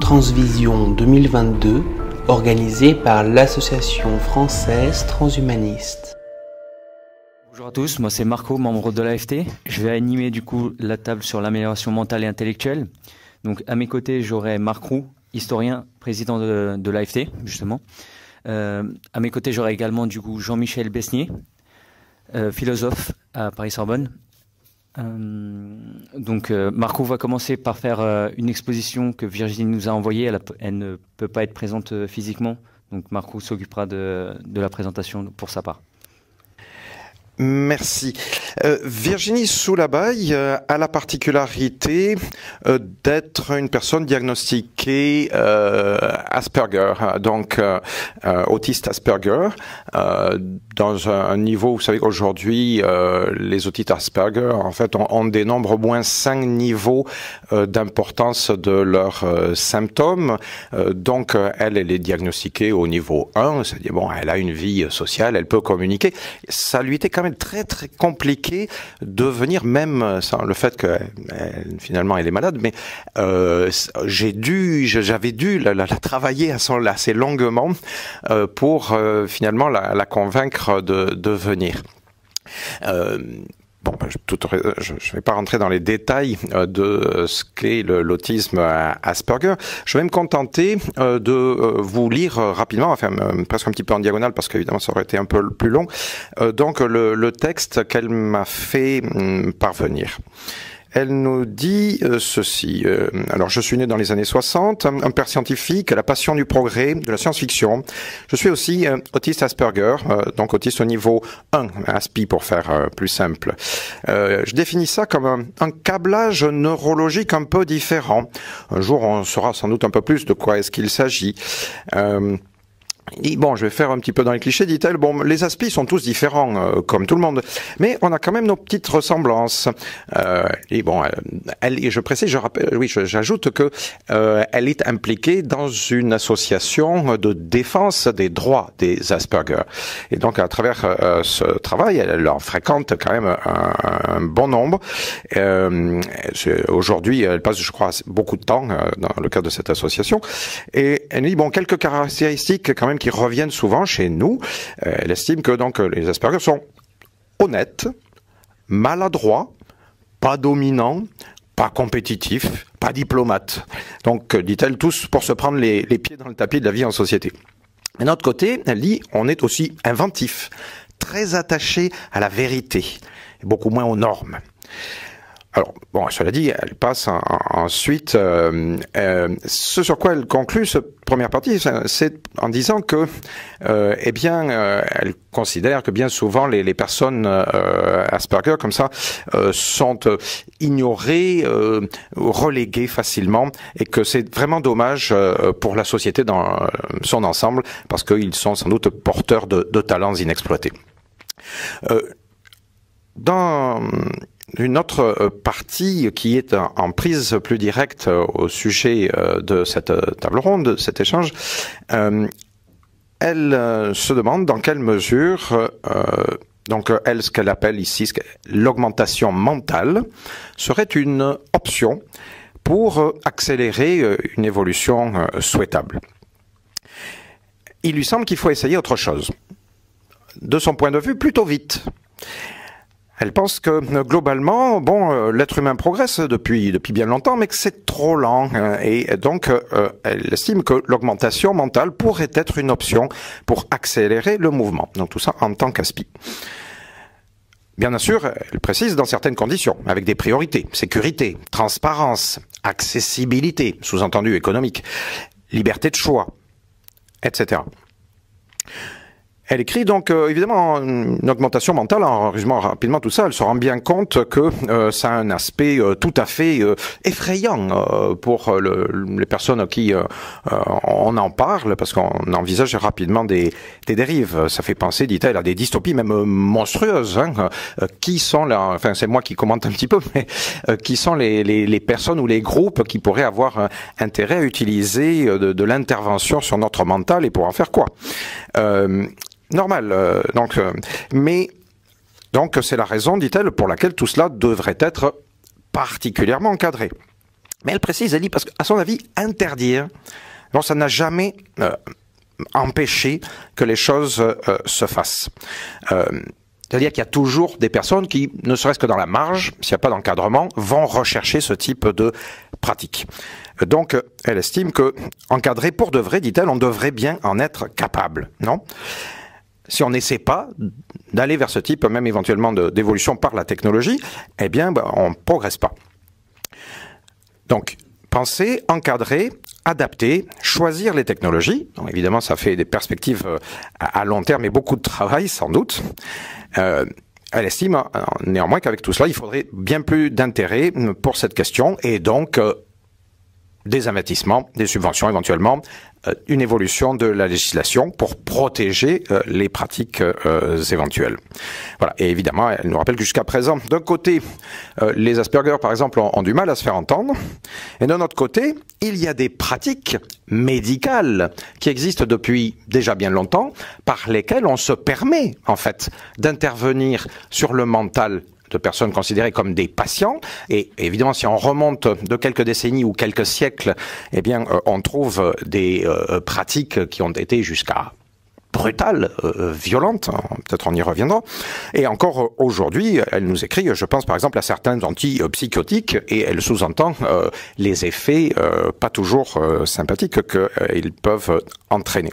Transvision 2022 organisée par l'Association française transhumaniste. Bonjour à tous, moi c'est Marco, membre de l'AFT. Je vais animer du coup la table sur l'amélioration mentale et intellectuelle. Donc à mes côtés, j'aurai Marc Roux, historien, président de, l'AFT justement. Euh, à mes côtés, j'aurai également du coup Jean-Michel Besnier, euh, philosophe à Paris-Sorbonne, euh, donc euh, Marco va commencer par faire euh, une exposition que Virginie nous a envoyée. Elle, ne peut pas être présente physiquement, donc Marco s'occupera de, la présentation pour sa part. Merci. Euh, Virginie Soulabaille euh, a la particularité euh, d'être une personne diagnostiquée Asperger, donc autiste Asperger, dans un niveau, vous savez qu'aujourd'hui, les autistes Asperger, en fait, ont des nombres au moins cinq niveaux d'importance de leurs symptômes. donc, elle, elle est diagnostiquée au niveau 1, c'est-à-dire, bon, elle a une vie sociale, elle peut communiquer. Ça lui était quand très très compliqué de venir, même euh, sans le fait que euh, finalement elle est malade, mais euh, j'ai dû, j'avais dû la, travailler assez longuement pour finalement la, convaincre de, venir. Bon, ben, je, ne je, vais pas rentrer dans les détails euh, de euh, ce qu'est l'autisme Asperger. Je vais me contenter euh, de vous lire rapidement, enfin presque un petit peu en diagonale parce qu'évidemment ça aurait été un peu plus long. donc le, le texte qu'elle m'a fait mm, parvenir. Elle nous dit euh, ceci. Euh, alors, je suis né dans les années 60, un père scientifique, la passion du progrès, de la science-fiction. Je suis aussi autiste euh, Asperger, donc autiste au niveau 1, ASPI pour faire plus simple. je définis ça comme un, câblage neurologique un peu différent. Un jour, on saura sans doute un peu plus de quoi est-ce qu'il s'agit bon, je vais faire un petit peu dans les clichés, dit-elle. Bon, les aspis sont tous différents, euh, comme tout le monde, mais on a quand même nos petites ressemblances. Euh, et bon, euh, elle, je précise, je rappelle, oui, j'ajoute que euh, elle est impliquée dans une association de défense des droits des Asperger. Et donc, à travers ce travail, elle en fréquente quand même un, bon nombre. Aujourd'hui, elle passe, je crois, beaucoup de temps dans le cadre de cette association. Et elle dit bon, quelques caractéristiques quand même qui reviennent souvent chez nous. Euh, elle estime que donc euh, les Asperger sont honnêtes, maladroits, pas dominants, pas compétitifs, pas diplomates. Donc, euh, dit-elle, tous pour se prendre les, pieds dans le tapis de la vie en société. D'un autre côté, elle dit, on est aussi inventif, très attaché à la vérité, beaucoup moins aux normes. Alors, bon, cela dit, elle passe ensuite. Euh, euh, ce sur quoi elle conclut cette première partie, c'est en disant que, euh, eh bien, elle considère que bien souvent les, personnes Asperger comme ça sont ignorées, reléguées facilement, et que c'est vraiment dommage pour la société dans son ensemble, parce qu'ils sont sans doute porteurs de, de talents inexploités. dans une autre euh, partie qui est en prise plus directe euh, au sujet euh, de cette table ronde, de cet échange, elle se demande dans quelle mesure, donc elle, ce qu'elle appelle ici l'augmentation mentale, serait une option pour accélérer une évolution souhaitable. Il lui semble qu'il faut essayer autre chose, de son point de vue plutôt vite. Elle pense que globalement, bon, euh, l'être humain progresse depuis depuis bien longtemps, mais que c'est trop lent, hein, et donc euh, elle estime que l'augmentation mentale pourrait être une option pour accélérer le mouvement. Donc tout ça en tant qu'aspi. Bien sûr, elle précise dans certaines conditions, avec des priorités sécurité, transparence, accessibilité, sous-entendu économique, liberté de choix, etc. Elle écrit donc euh, évidemment une augmentation mentale, en résumant rapidement tout ça, elle se rend bien compte que euh, ça a un aspect euh, tout à fait effrayant pour les personnes à qui on en parle, parce qu'on envisage rapidement des, dérives. Ça fait penser, dit-elle, à des dystopies même monstrueuses. Hein, qui sont, là, enfin c'est moi qui commente un petit peu, mais qui sont les, personnes ou les groupes qui pourraient avoir intérêt à utiliser de l'intervention sur notre mental et pour en faire quoi normal. Euh, donc, euh, mais donc c'est la raison, dit-elle, pour laquelle tout cela devrait être particulièrement encadré. Mais elle précise, elle dit, parce qu'à son avis, interdire, non, ça n'a jamais euh, empêché que les choses se fassent. c'est-à-dire qu'il y a toujours des personnes qui, ne serait-ce que dans la marge, s'il n'y a pas d'encadrement, vont rechercher ce type de pratique. Donc, elle estime que, encadré pour de vrai, dit-elle, on devrait bien en être capable, non si on n'essaie pas d'aller vers ce type même éventuellement d'évolution par la technologie, eh bien, ben, on ne progresse pas. Donc, penser, encadrer, adapter, choisir les technologies. évidemment, ça fait des perspectives euh, à long terme et beaucoup de travail, sans doute. Euh, elle estime hein, néanmoins qu'avec tout cela, il faudrait bien plus d'intérêt pour cette question et donc euh, des investissements, des subventions éventuellement, euh, une évolution de la législation pour protéger euh, les pratiques euh, éventuelles. Voilà. Et évidemment, elle nous rappelle que jusqu'à présent, d'un côté, les Asperger, par exemple, ont, ont, du mal à se faire entendre, et d'un autre côté, il y a des pratiques médicales qui existent depuis déjà bien longtemps, par lesquelles on se permet, en fait, d'intervenir sur le mental de personnes considérées comme des patients. Et évidemment, si on remonte de quelques décennies ou quelques siècles, eh bien, euh, on trouve des euh, pratiques qui ont été jusqu'à brutales, euh, violentes, hein, peut-être on y reviendra. Et encore aujourd'hui, elle nous écrit, je pense par exemple à certains antipsychotiques, et elle sous-entend les effets pas toujours sympathiques qu'ils peuvent entraîner.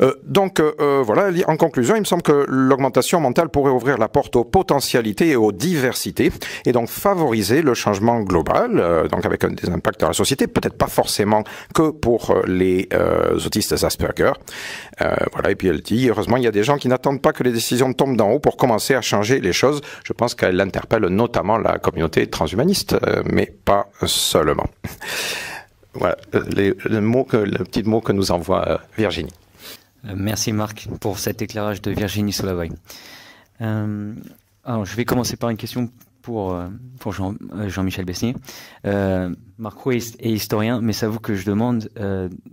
Euh, donc euh, euh, voilà, en conclusion, il me semble que l'augmentation mentale pourrait ouvrir la porte aux potentialités et aux diversités, et donc favoriser le changement global, donc avec des impacts dans la société, peut-être pas forcément que pour les autistes Asperger. voilà, et puis elle dit, heureusement, il y a des gens qui n'attendent pas que les décisions tombent d'en haut pour commencer à changer les choses. Je pense qu'elle interpelle notamment la communauté transhumaniste, mais pas seulement. voilà, le, mots que, le petit mot que nous envoie Virginie. Euh, merci Marc pour cet éclairage de Virginie Solavoy. Euh, alors je vais commencer par une question pour, euh, pour Jean-Michel Jean Marc Rouet est, historien, mais vous que je demande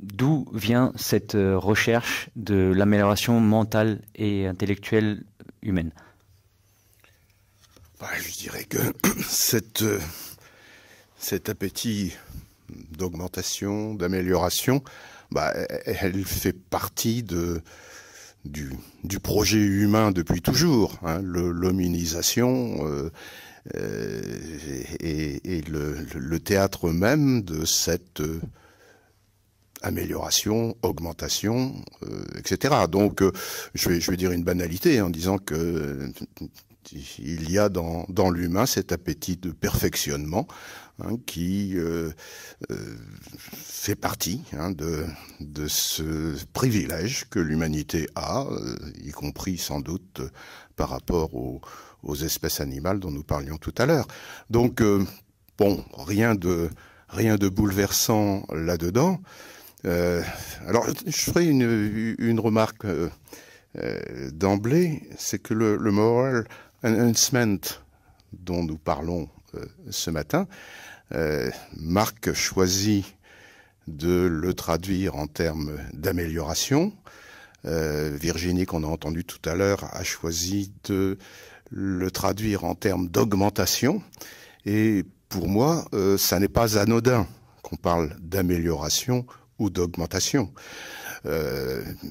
d'où vient cette recherche de l'amélioration mentale et intellectuelle humaine bah, Je dirais que cette, cet appétit d'augmentation, d'amélioration, bah, elle fait partie de, du, projet humain depuis toujours. Hein, L'hominisation euh, euh et, le, théâtre même de cette euh, amélioration, augmentation, euh, etc. Donc, je vais, dire une banalité en disant que il y a dans l'humain cet appétit de perfectionnement, Hein, qui euh, euh, fait partie hein, de, ce privilège que l'humanité a, euh, y compris sans doute par rapport aux, espèces animales dont nous parlions tout à l'heure. Donc, bon, rien de, rien de bouleversant là-dedans. alors, je ferai une, une remarque d'emblée, c'est que le, le moral enhancement dont nous parlons ce matin euh, Marc choisit de le traduire en termes d'amélioration. Euh, Virginie, qu'on a entendu tout à l'heure, a choisi de le traduire en termes d'augmentation. Et pour moi, euh, ça n'est pas anodin qu'on parle d'amélioration ou d'augmentation.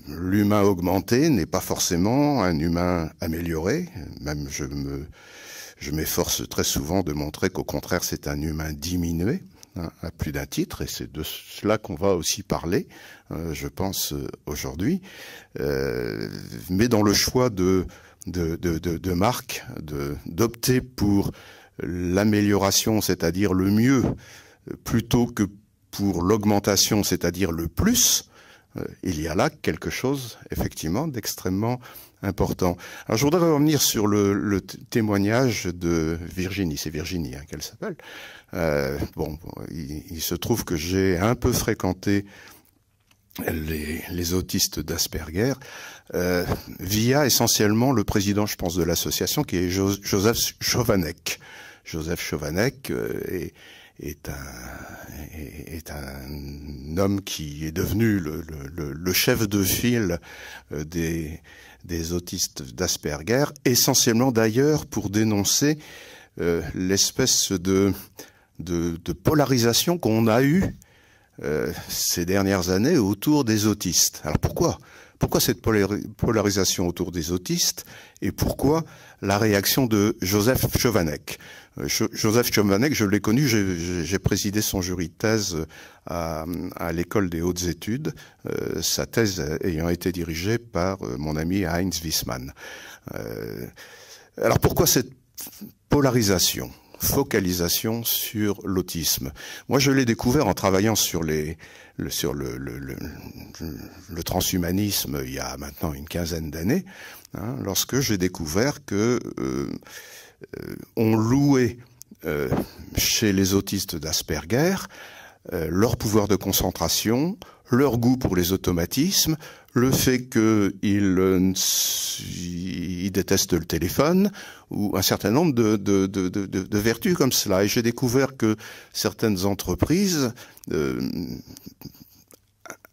l'humain augmenté n'est pas forcément un humain amélioré. Même je me je m'efforce très souvent de montrer qu'au contraire, c'est un humain diminué hein, à plus d'un titre, et c'est de cela qu'on va aussi parler, euh, je pense, euh, aujourd'hui. Euh, mais dans le choix de, de, de marque, d'opter pour l'amélioration, c'est-à-dire le mieux, plutôt que pour l'augmentation, c'est-à-dire le plus, il y a là quelque chose, effectivement, d'extrêmement important. Alors je voudrais revenir sur le, le témoignage de Virginie, c'est Virginie hein, qu'elle s'appelle. Euh, bon, il, se trouve que j'ai un peu fréquenté les, les autistes d'Asperger euh, via essentiellement le président, je pense, de l'association, qui est Joseph Chovanec. Joseph Chovanec euh, est, est, un, est, un homme qui est devenu le, le, le chef de file euh, des, des autistes d'Asperger, essentiellement d'ailleurs pour dénoncer euh, l'espèce de, de, polarisation qu'on a eue euh, ces dernières années autour des autistes. Alors pourquoi Pourquoi cette polarisation autour des autistes et pourquoi la réaction de Joseph Chovanec Joseph Chomvanek, je l'ai connu, j'ai présidé son jury de thèse euh, à, à l'école des hautes études, euh, sa thèse ayant été dirigée par euh, mon ami Heinz Wiesmann. Euh, alors pourquoi cette polarisation focalisation sur l'autisme. Moi, je l'ai découvert en travaillant sur les le, sur le, le, le, le, transhumanisme il y a maintenant une quinzaine d'années, hein, lorsque j'ai découvert que euh, euh, ont loué euh, chez les autistes d'Asperger euh, leur pouvoir de concentration, leur goût pour les automatismes, le fait qu'ils détestent le téléphone, ou un certain nombre de, vertus comme cela. Et j'ai découvert que certaines entreprises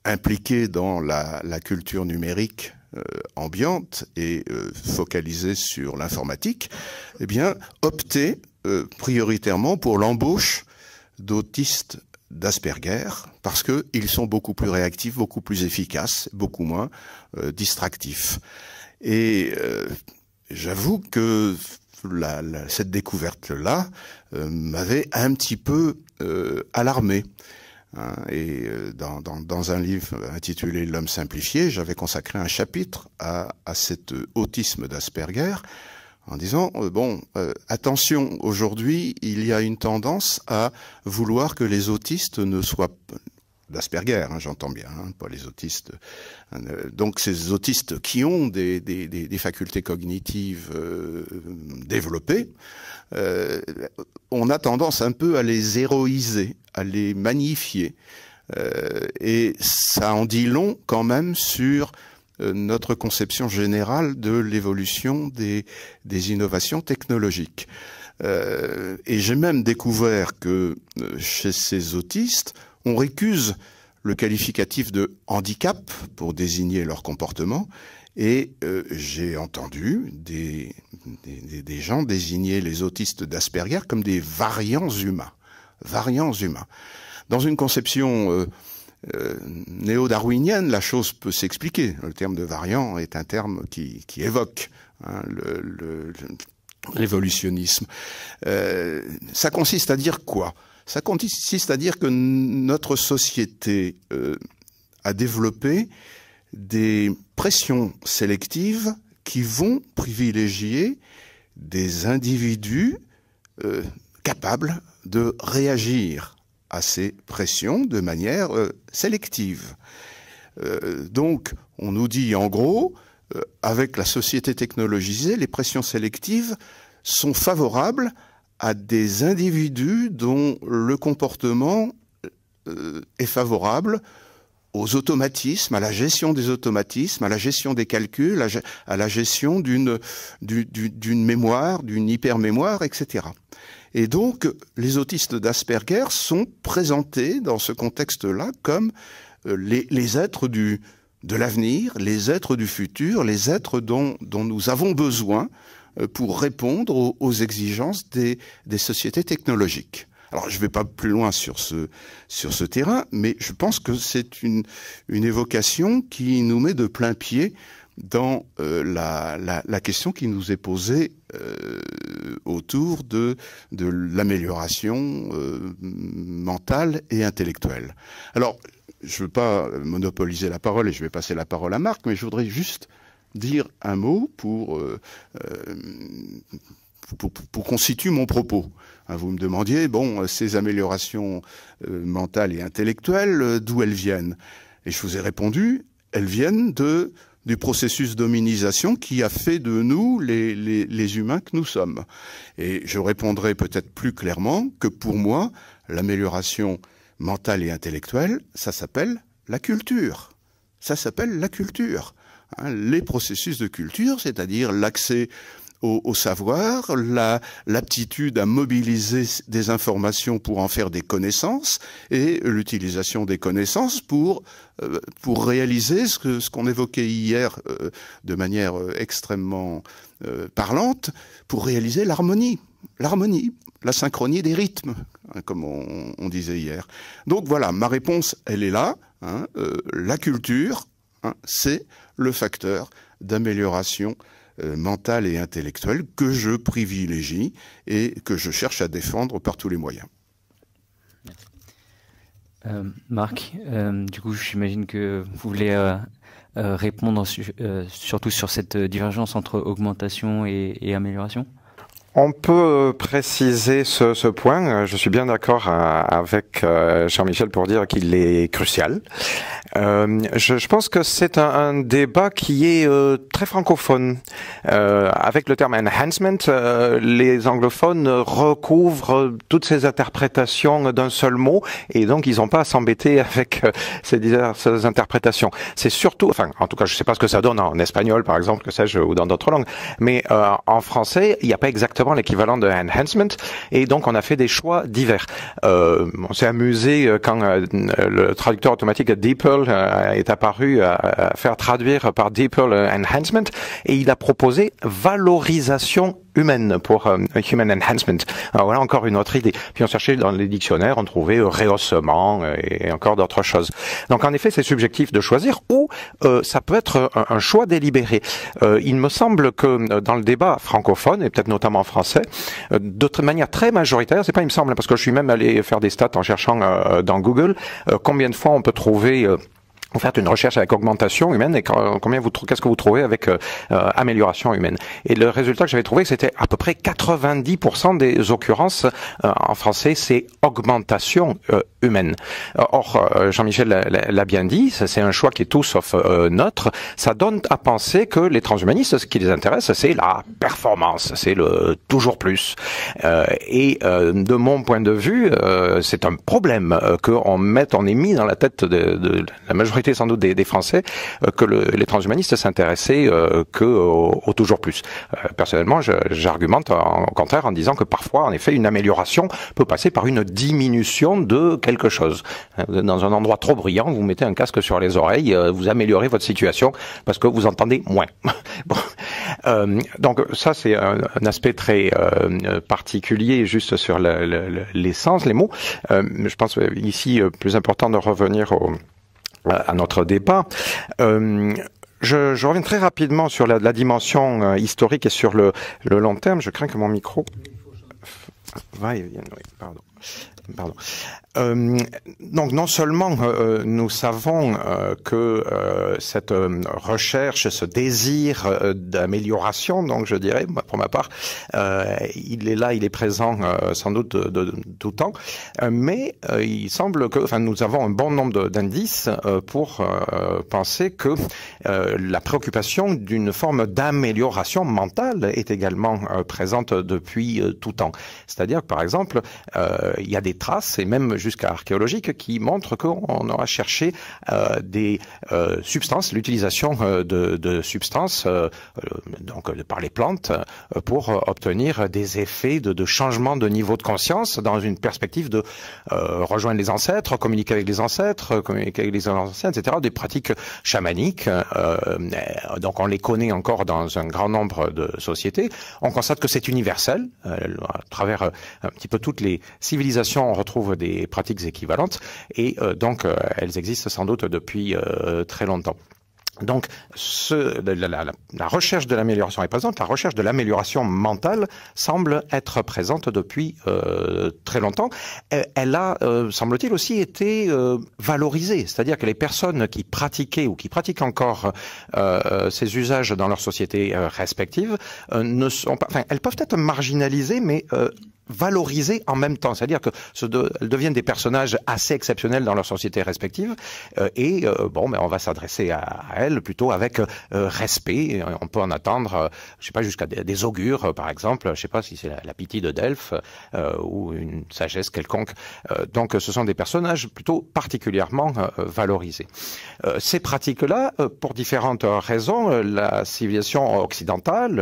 impliquées dans la culture numérique euh, ambiante et euh, focalisée sur l'informatique, eh bien, opter euh, prioritairement pour l'embauche d'autistes d'Asperger parce qu'ils sont beaucoup plus réactifs, beaucoup plus efficaces, beaucoup moins distractifs. Et j'avoue que cette découverte-là m'avait un petit peu alarmé. Hein, et euh, dans, un livre intitulé L'homme simplifié, j'avais consacré un chapitre à, à cet euh, autisme d'Asperger en disant, euh, bon, attention, aujourd'hui, il y a une tendance à vouloir que les autistes ne soient, d'Asperger, hein, j'entends bien, hein, pas les autistes. Euh, donc ces autistes qui ont des, facultés cognitives euh, développées, euh, on a tendance un peu à les héroïser, à les magnifier. et ça en dit long quand même sur notre conception générale de l'évolution des, innovations technologiques. et j'ai même découvert que chez ces autistes, on récuse le qualificatif de handicap pour désigner leur comportement. Et euh, j'ai entendu des, des, gens désigner les autistes d'Asperger comme des variants humains. Variants humains. Dans une conception euh, euh, néo-darwinienne, la chose peut s'expliquer. Le terme de variant est un terme qui, évoque hein, l'évolutionnisme. ça consiste à dire quoi ça consiste à dire que notre société euh, a développé des pressions sélectives qui vont privilégier des individus euh, capables de réagir à ces pressions de manière euh, sélective. donc, on nous dit en gros, avec la société technologisée, les pressions sélectives sont favorables à des individus dont le comportement euh, est favorable aux automatismes, à la gestion des automatismes, à la gestion des calculs, à, la gestion d'une mémoire, d'une hypermémoire, etc. Et donc, les autistes d'Asperger sont présentés dans ce contexte-là comme euh, les, êtres du, de l'avenir, les êtres du futur, les êtres dont, dont nous avons besoin euh, pour répondre aux, exigences des, sociétés technologiques. Alors je ne vais pas plus loin sur ce, sur ce terrain, mais je pense que c'est une, évocation qui nous met de plein pied dans euh, la, question qui nous est posée euh, autour de, de l'amélioration mentale et intellectuelle. Alors, je ne veux pas monopoliser la parole et je vais passer la parole à Marc, mais je voudrais juste dire un mot pour, euh, euh, pour, constituer mon propos. Hein, vous me demandiez, bon, ces améliorations euh, mentales et intellectuelles, d'où elles viennent Et je vous ai répondu, elles viennent de du processus d'hominisation qui a fait de nous les, les, les humains que nous sommes. Et je répondrai peut-être plus clairement que pour moi, l'amélioration mentale et intellectuelle, ça s'appelle la culture. Ça s'appelle la culture. Hein, les processus de culture, c'est-à-dire l'accès au, savoir, l'aptitude à mobiliser des informations pour en faire des connaissances et l'utilisation des connaissances pour euh, pour réaliser ce qu'on évoquait hier euh, de manière euh, extrêmement parlante pour réaliser l'harmonie, l'harmonie, la synchronie des rythmes, hein, comme on, disait hier. Donc voilà, ma réponse, elle est là. Hein, la culture, c'est le facteur d'amélioration euh, mentale et intellectuelle que je privilégie et que je cherche à défendre par tous les moyens. Euh, Marc, euh, du coup, j'imagine que vous voulez répondre surtout sur cette divergence entre augmentation et amélioration. On peut préciser ce, ce point. Je suis bien d'accord euh, avec euh, Jean-Michel pour dire qu'il est crucial. Euh, je, je, pense que c'est un, débat qui est euh, très francophone. Euh, avec le terme enhancement, les anglophones recouvrent toutes ces interprétations d'un seul mot et donc ils n'ont pas à s'embêter avec ces diverses interprétations. C'est surtout, enfin, en tout cas, je ne sais pas ce que ça donne en espagnol, par exemple, que sais-je, ou dans d'autres langues, mais en français, il n'y a pas exactement l'équivalent de enhancement. Et donc, on a fait des choix divers. Euh, on s'est amusé euh, quand euh, le traducteur automatique DeepL est apparu à, faire traduire par DeepL enhancement, et il a proposé valorisation humaine pour euh, human enhancement. Alors voilà encore une autre idée. Puis on cherchait dans les dictionnaires, on trouvait euh, rehaussement euh, et encore d'autres choses. Donc en effet, c'est subjectif de choisir ou euh, ça peut être un, choix délibéré. il me semble que dans le débat francophone et peut-être notamment français, de manière très majoritaire, c'est pas il me semble parce que je suis même allé faire des stats en cherchant dans Google combien de fois on peut trouver vous faites une recherche avec augmentation humaine et combien vous qu'est-ce que vous trouvez avec euh, euh, amélioration humaine et le résultat que j'avais trouvé c'était à peu près 90% des occurrences euh, en français c'est augmentation euh, humaine. Or, euh, Jean-Michel l'a bien dit, c'est un choix qui est tout sauf euh, neutre. Ça donne à penser que les transhumanistes, ce qui les intéresse, c'est la performance, c'est le toujours plus. Euh, et de mon point de vue, c'est un problème qu'on mette, on est mis dans la tête de, la majorité sans doute des, Français que les transhumanistes s'intéressaient que au, toujours plus. personnellement, j'argumente au contraire en disant que parfois, en effet, une amélioration peut passer par une diminution de quelque chose. Dans un endroit trop bruyant, vous mettez un casque sur les oreilles, euh, vous améliorez votre situation parce que vous entendez moins. Euh, donc ça, c'est un, aspect très euh, particulier juste sur l'essence, le, les mots. je pense ici, plus important de revenir à notre débat. Je, reviens très rapidement sur la, dimension historique et sur le, long terme. Je crains que mon micro va pardon. Pardon. Euh, donc non seulement euh, euh, nous savons que cette recherche, ce désir d'amélioration, donc je dirais pour ma part, il est là, il est présent sans doute de, tout temps, mais il semble que, enfin, nous avons un bon nombre d'indices pour penser que la préoccupation d'une forme d'amélioration mentale est également présente depuis tout temps. C'est-à-dire que par exemple, il y a des traces et même jusqu'à archéologique qui montre qu'on aura cherché euh, des euh, substances, l'utilisation euh, de, substances donc par les plantes pour obtenir des effets de, de, changement de niveau de conscience dans une perspective de rejoindre les ancêtres, communiquer avec les ancêtres, communiquer avec les anciens, etc. Des pratiques chamaniques. donc on les connaît encore dans un grand nombre de sociétés. On constate que c'est universel. à travers un petit peu toutes les civilisations, on retrouve des pratiques équivalentes et euh, donc euh, elles existent sans doute depuis euh, très longtemps. Donc, ce, la, recherche de l'amélioration est présente, la recherche de l'amélioration mentale semble être présente depuis très longtemps. Elle, a, semble-t-il, aussi été valorisée, c'est-à-dire que les personnes qui pratiquaient ou qui pratiquent encore ces usages dans leurs sociétés respectives ne sont pas, enfin, elles peuvent être marginalisées, mais valorisées en même temps. C'est-à-dire que elles deviennent des personnages assez exceptionnels dans leur société respective. Euh, et euh, bon, mais ben, on va s'adresser à, elles plutôt avec euh, respect. On peut en attendre, je sais pas, jusqu'à des, augures, par exemple. Je sais pas si c'est la, la, pitié de Delphes ou une sagesse quelconque. donc, ce sont des personnages plutôt particulièrement valorisés. ces pratiques-là, pour différentes raisons, la civilisation occidentale,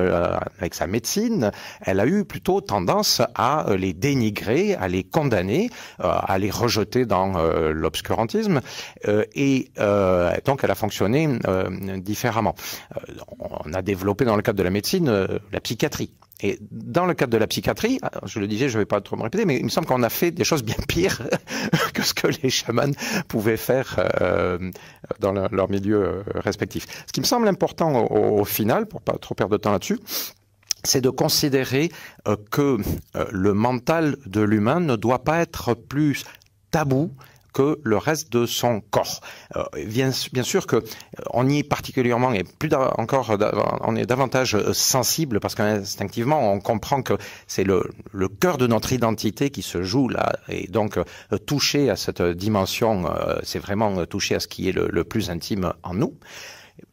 avec sa médecine, elle a eu plutôt tendance à à euh, les dénigrer, à les condamner, euh, à les rejeter dans euh, l'obscurantisme. et donc, elle a fonctionné différemment. on a développé dans le cadre de la médecine la psychiatrie. Et dans le cadre de la psychiatrie, je le disais, je ne vais pas trop me répéter, mais il me semble qu'on a fait des choses bien pires que ce que les chamans pouvaient faire dans leur milieu respectif. Ce qui me semble important au, final, pour pas trop perdre de temps là-dessus, c'est de considérer euh, que euh, le mental de l'humain ne doit pas être plus tabou que le reste de son corps. Euh, bien, sûr que y est particulièrement et plus encore on est davantage sensible parce qu'instinctivement on comprend que c'est le, cœur de notre identité qui se joue là et donc toucher à cette dimension, c'est vraiment toucher à ce qui est le plus intime en nous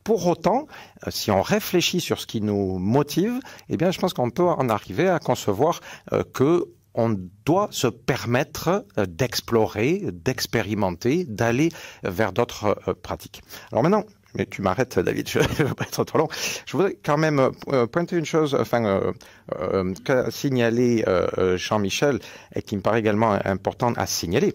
pour autant, euh, si on réfléchit sur ce qui nous motive, eh bien, je pense qu'on peut en arriver à concevoir euh, que on doit se permettre euh, d'explorer, d'expérimenter, d'aller vers d'autres pratiques. Alors maintenant, mais tu m'arrêtes, David, je ne veux pas être trop long. Je voudrais quand même pointer une chose, enfin, signaler qu'a signalé Jean-Michel, et qui me paraît également important à signaler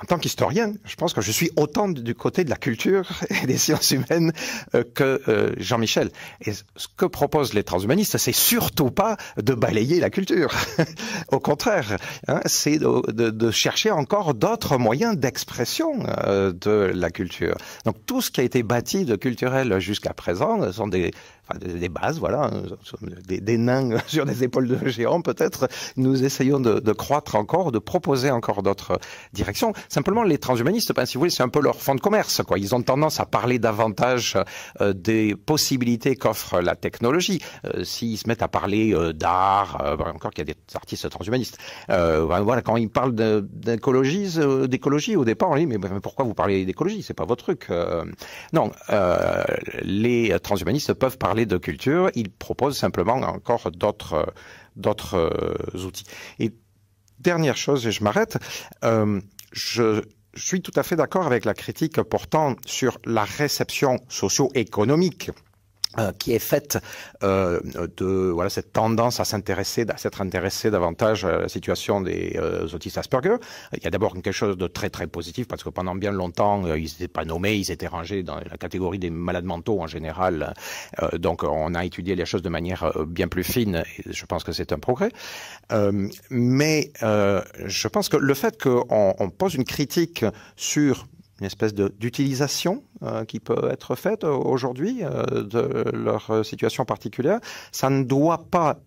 en tant qu'historien, je pense que je suis autant du côté de la culture et des sciences humaines euh, que euh, Jean-Michel. Et ce que proposent les transhumanistes, c'est surtout pas de balayer la culture. Au contraire, hein, c'est de, chercher encore d'autres moyens d'expression euh, de la culture. Donc tout ce qui a été bâti de culturel jusqu'à présent sont des des bases, voilà, hein, des, des, nains sur des épaules de géants peut-être, nous essayons de, de, croître encore, de proposer encore d'autres directions. Simplement, les transhumanistes, ben, si vous voulez, c'est un peu leur fond de commerce. Quoi. Ils ont tendance à parler davantage euh, des possibilités qu'offre la technologie. Euh, s'ils se mettent à parler euh, d'art, ben, encore qu'il y a des artistes transhumanistes, ben, voilà, quand ils parlent d'écologie, d'écologie au départ, on dit mais, mais pourquoi vous parlez d'écologie C'est pas votre truc. non, les transhumanistes peuvent parler de culture, il propose simplement encore d'autres euh, d'autres euh, outils. Et dernière chose, et je m'arrête, euh, je suis tout à fait d'accord avec la critique portant sur la réception socio-économique euh, qui est faite euh, de voilà cette tendance à s'intéresser, à s'être intéressé davantage à la situation des euh, autistes Asperger. Il y a d'abord quelque chose de très très positif parce que pendant bien longtemps euh, ils n'étaient pas nommés, ils étaient rangés dans la catégorie des malades mentaux en général. donc on a étudié les choses de manière bien plus fine. Et je pense que c'est un progrès. mais je pense que le fait qu'on on pose une critique sur une espèce d'utilisation euh, qui peut être faite euh, aujourd'hui euh, de leur situation particulière. Ça ne doit pas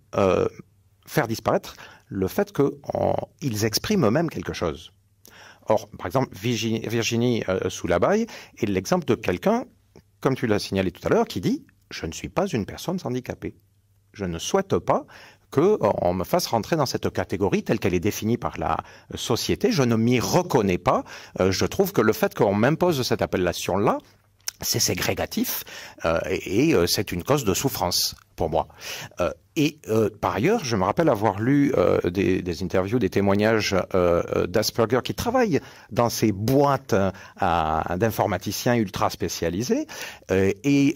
faire disparaître le fait qu'ils expriment eux-mêmes quelque chose. Or, par exemple, Virginie, Virginie est l'exemple de quelqu'un, comme tu l'as signalé tout à l'heure, qui dit « je ne suis pas une personne handicapée ». Je ne souhaite pas euh, on me fasse rentrer dans cette catégorie telle qu'elle est définie par la euh, société. Je ne m'y reconnais pas. Euh, je trouve que le fait qu'on m'impose cette appellation-là, c'est ségrégatif euh, et, euh, c'est une cause de souffrance pour moi. Euh, et par ailleurs, je me rappelle avoir lu des, des, interviews, des témoignages d'Asperger qui travaillent dans ces boîtes d'informaticiens ultra spécialisés et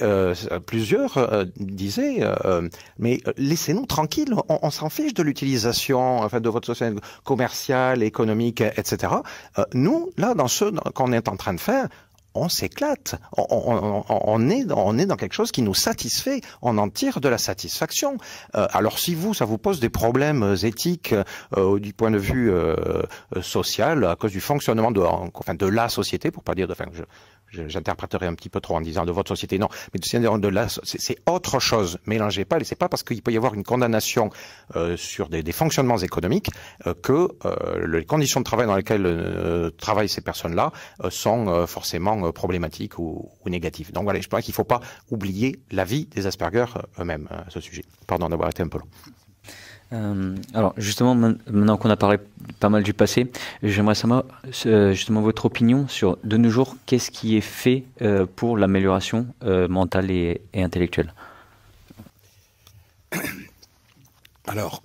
plusieurs disaient mais laissez-nous tranquilles, on, s'en fiche de l'utilisation de votre société commerciale, économique, etc. nous, là, dans ce qu'on est en train de faire, on s'éclate, on, est, on est dans quelque chose qui nous satisfait, on en tire de la satisfaction. Euh, alors si vous, ça vous pose des problèmes euh, éthiques euh, du point de vue social à cause du fonctionnement de, enfin, de la société, pour pas dire de, enfin, je, j'interpréterai un petit peu trop en disant de votre société, non, mais de, c'est autre chose. Mélangez pas, et C'est pas, parce qu'il peut y avoir une condamnation euh, sur des, fonctionnements économiques euh, que euh, les conditions de travail dans lesquelles travaillent ces personnes-là sont forcément problématiques ou, négatives. Donc voilà, je pense qu'il ne faut pas oublier la vie des Asperger eux-mêmes à ce sujet. Pardon d'avoir été un peu long. Euh, alors justement, maintenant qu'on a parlé pas mal du passé, j'aimerais savoir euh, justement votre opinion sur de nos jours, qu'est-ce qui est fait euh, pour l'amélioration mentale et, intellectuelle Alors,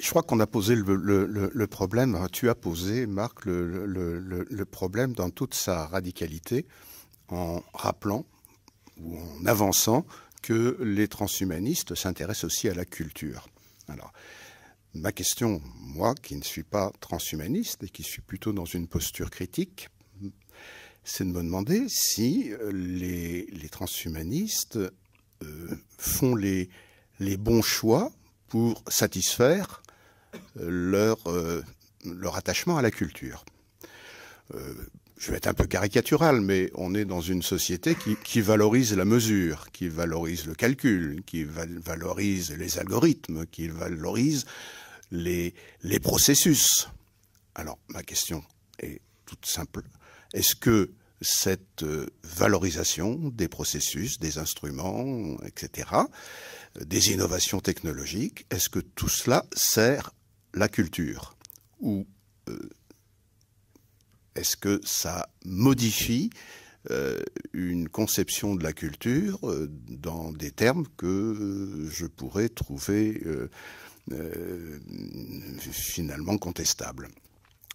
je crois qu'on a posé le, le, problème, hein, tu as posé, Marc, le, problème dans toute sa radicalité en rappelant ou en avançant que les transhumanistes s'intéressent aussi à la culture. Alors, ma question, moi qui ne suis pas transhumaniste et qui suis plutôt dans une posture critique, c'est de me demander si euh, les, transhumanistes euh, font les, les, bons choix pour satisfaire euh, leur, leur attachement à la culture je vais être un peu caricatural, mais on est dans une société qui, valorise la mesure, qui valorise le calcul, qui valorise les algorithmes, qui valorise les, les processus. Alors, ma question est toute simple. Est-ce que cette euh, valorisation des processus, des instruments, etc., des innovations technologiques, est-ce que tout cela sert la culture Ou euh, est-ce que ça modifie euh, une conception de la culture euh, dans des termes que je pourrais trouver euh, finalement contestables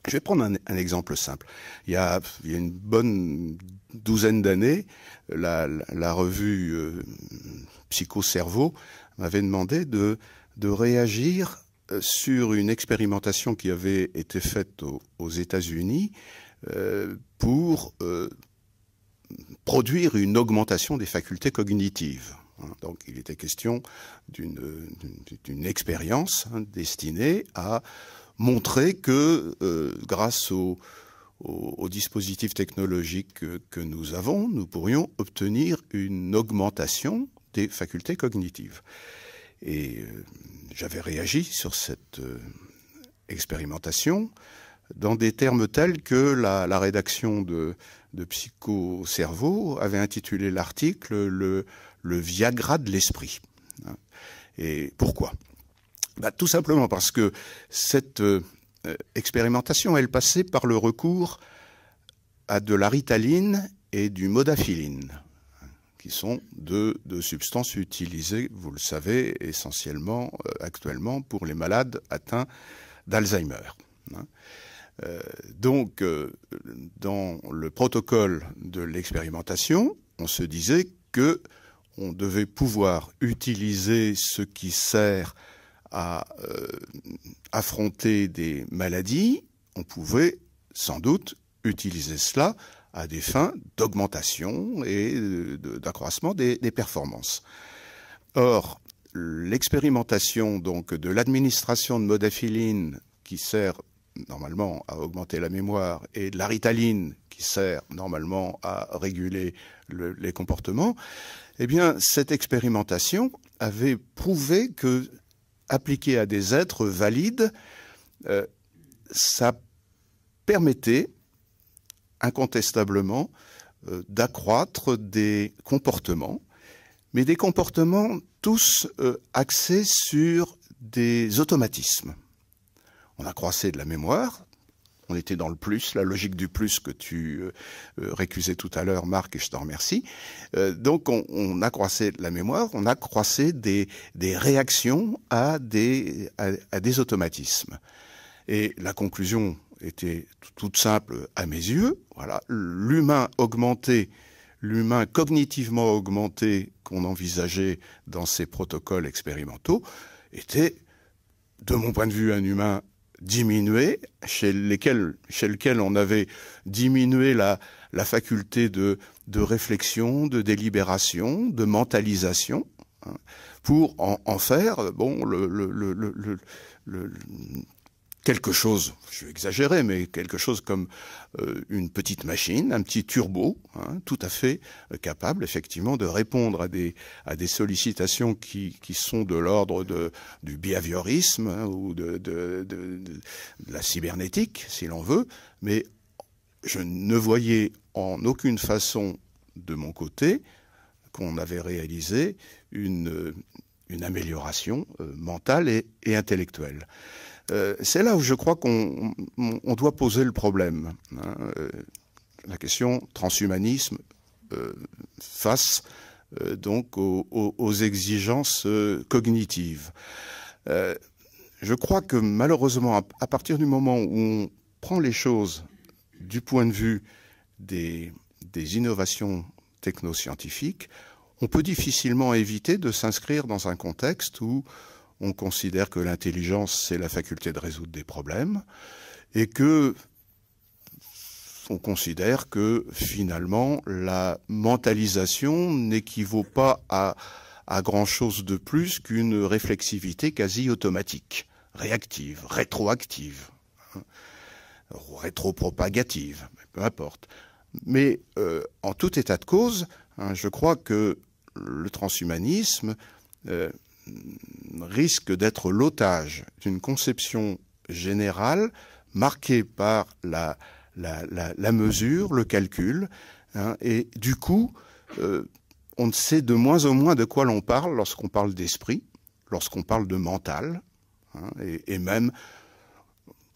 je vais prendre un, exemple simple. Il y, a, une bonne douzaine d'années, la, revue Psycho-Cerveau m'avait demandé de, réagir sur une expérimentation qui avait été faite aux États-Unis euh, pour euh, produire une augmentation des facultés cognitives. Hein, donc il était question d'une expérience hein, destinée à montrer que euh, grâce aux dispositifs technologiques que, nous avons, nous pourrions obtenir une augmentation des facultés cognitives. Et j'avais réagi sur cette expérimentation dans des termes tels que la, rédaction de, Psycho-Cerveau avait intitulé l'article le, Viagra de l'esprit. Et pourquoi bah, Tout simplement parce que cette euh, expérimentation, elle passait par le recours à de la et du modafiline, qui sont deux, substances utilisées, vous le savez, essentiellement euh, actuellement pour les malades atteints d'Alzheimer. Hein. Euh, donc, euh, dans le protocole de l'expérimentation, on se disait que on devait pouvoir utiliser ce qui sert à euh, affronter des maladies, on pouvait sans doute utiliser cela à des fins d'augmentation et d'accroissement des, performances. Or, l'expérimentation donc de l'administration de modafiline qui sert normalement à augmenter la mémoire et de la qui sert normalement à réguler les comportements, eh bien cette expérimentation avait prouvé que appliquée à des êtres valides, euh, ça permettait incontestablement euh, d'accroître des comportements, mais des comportements tous euh, axés sur des automatismes on a croisé de la mémoire. On était dans le plus, la logique du plus que tu euh, euh, récusais tout à l'heure, Marc, et je t'en remercie. Euh, donc, on, a accroissait de la mémoire, on a des, des réactions à des, des automatismes. Et la conclusion était toute simple à mes yeux. Voilà, l'humain augmenté, l'humain cognitivement augmenté qu'on envisageait dans ces protocoles expérimentaux était, de mon point de vue, un humain diminué, chez, lesquels, chez lequel on avait diminué la, faculté de, réflexion, de délibération, de mentalisation, hein, pour en, faire bon le, quelque chose, je vais exagérer, mais quelque chose comme euh, une petite machine, un petit turbo, hein, tout à fait euh, capable effectivement de répondre à des, sollicitations qui, sont de l'ordre du behaviorisme hein, ou de, la cybernétique, si l'on veut, mais je ne voyais en aucune façon de mon côté qu'on avait réalisé une, amélioration euh, mentale et intellectuelle. Euh, c'est là où je crois qu'on doit poser le problème. Hein. Euh, la question transhumanisme euh, face donc aux, exigences cognitives. je crois que malheureusement, à, partir du moment où on prend les choses du point de vue des, des innovations technoscientifiques, on peut difficilement éviter de s'inscrire dans un contexte où on considère que l'intelligence, c'est la faculté de résoudre des problèmes, et que considère que finalement la mentalisation n'équivaut pas à, à grand-chose de plus qu'une réflexivité quasi automatique, réactive, rétroactive, hein, rétropropagative, peu importe. Mais euh, en tout état de cause, hein, je crois que le transhumanisme euh, risque d'être l'otage d'une conception générale marquée par la, la, mesure, le calcul, hein, et du coup, euh, on ne sait de moins en moins de quoi l'on parle lorsqu'on parle d'esprit, lorsqu'on parle de mental, hein, et, même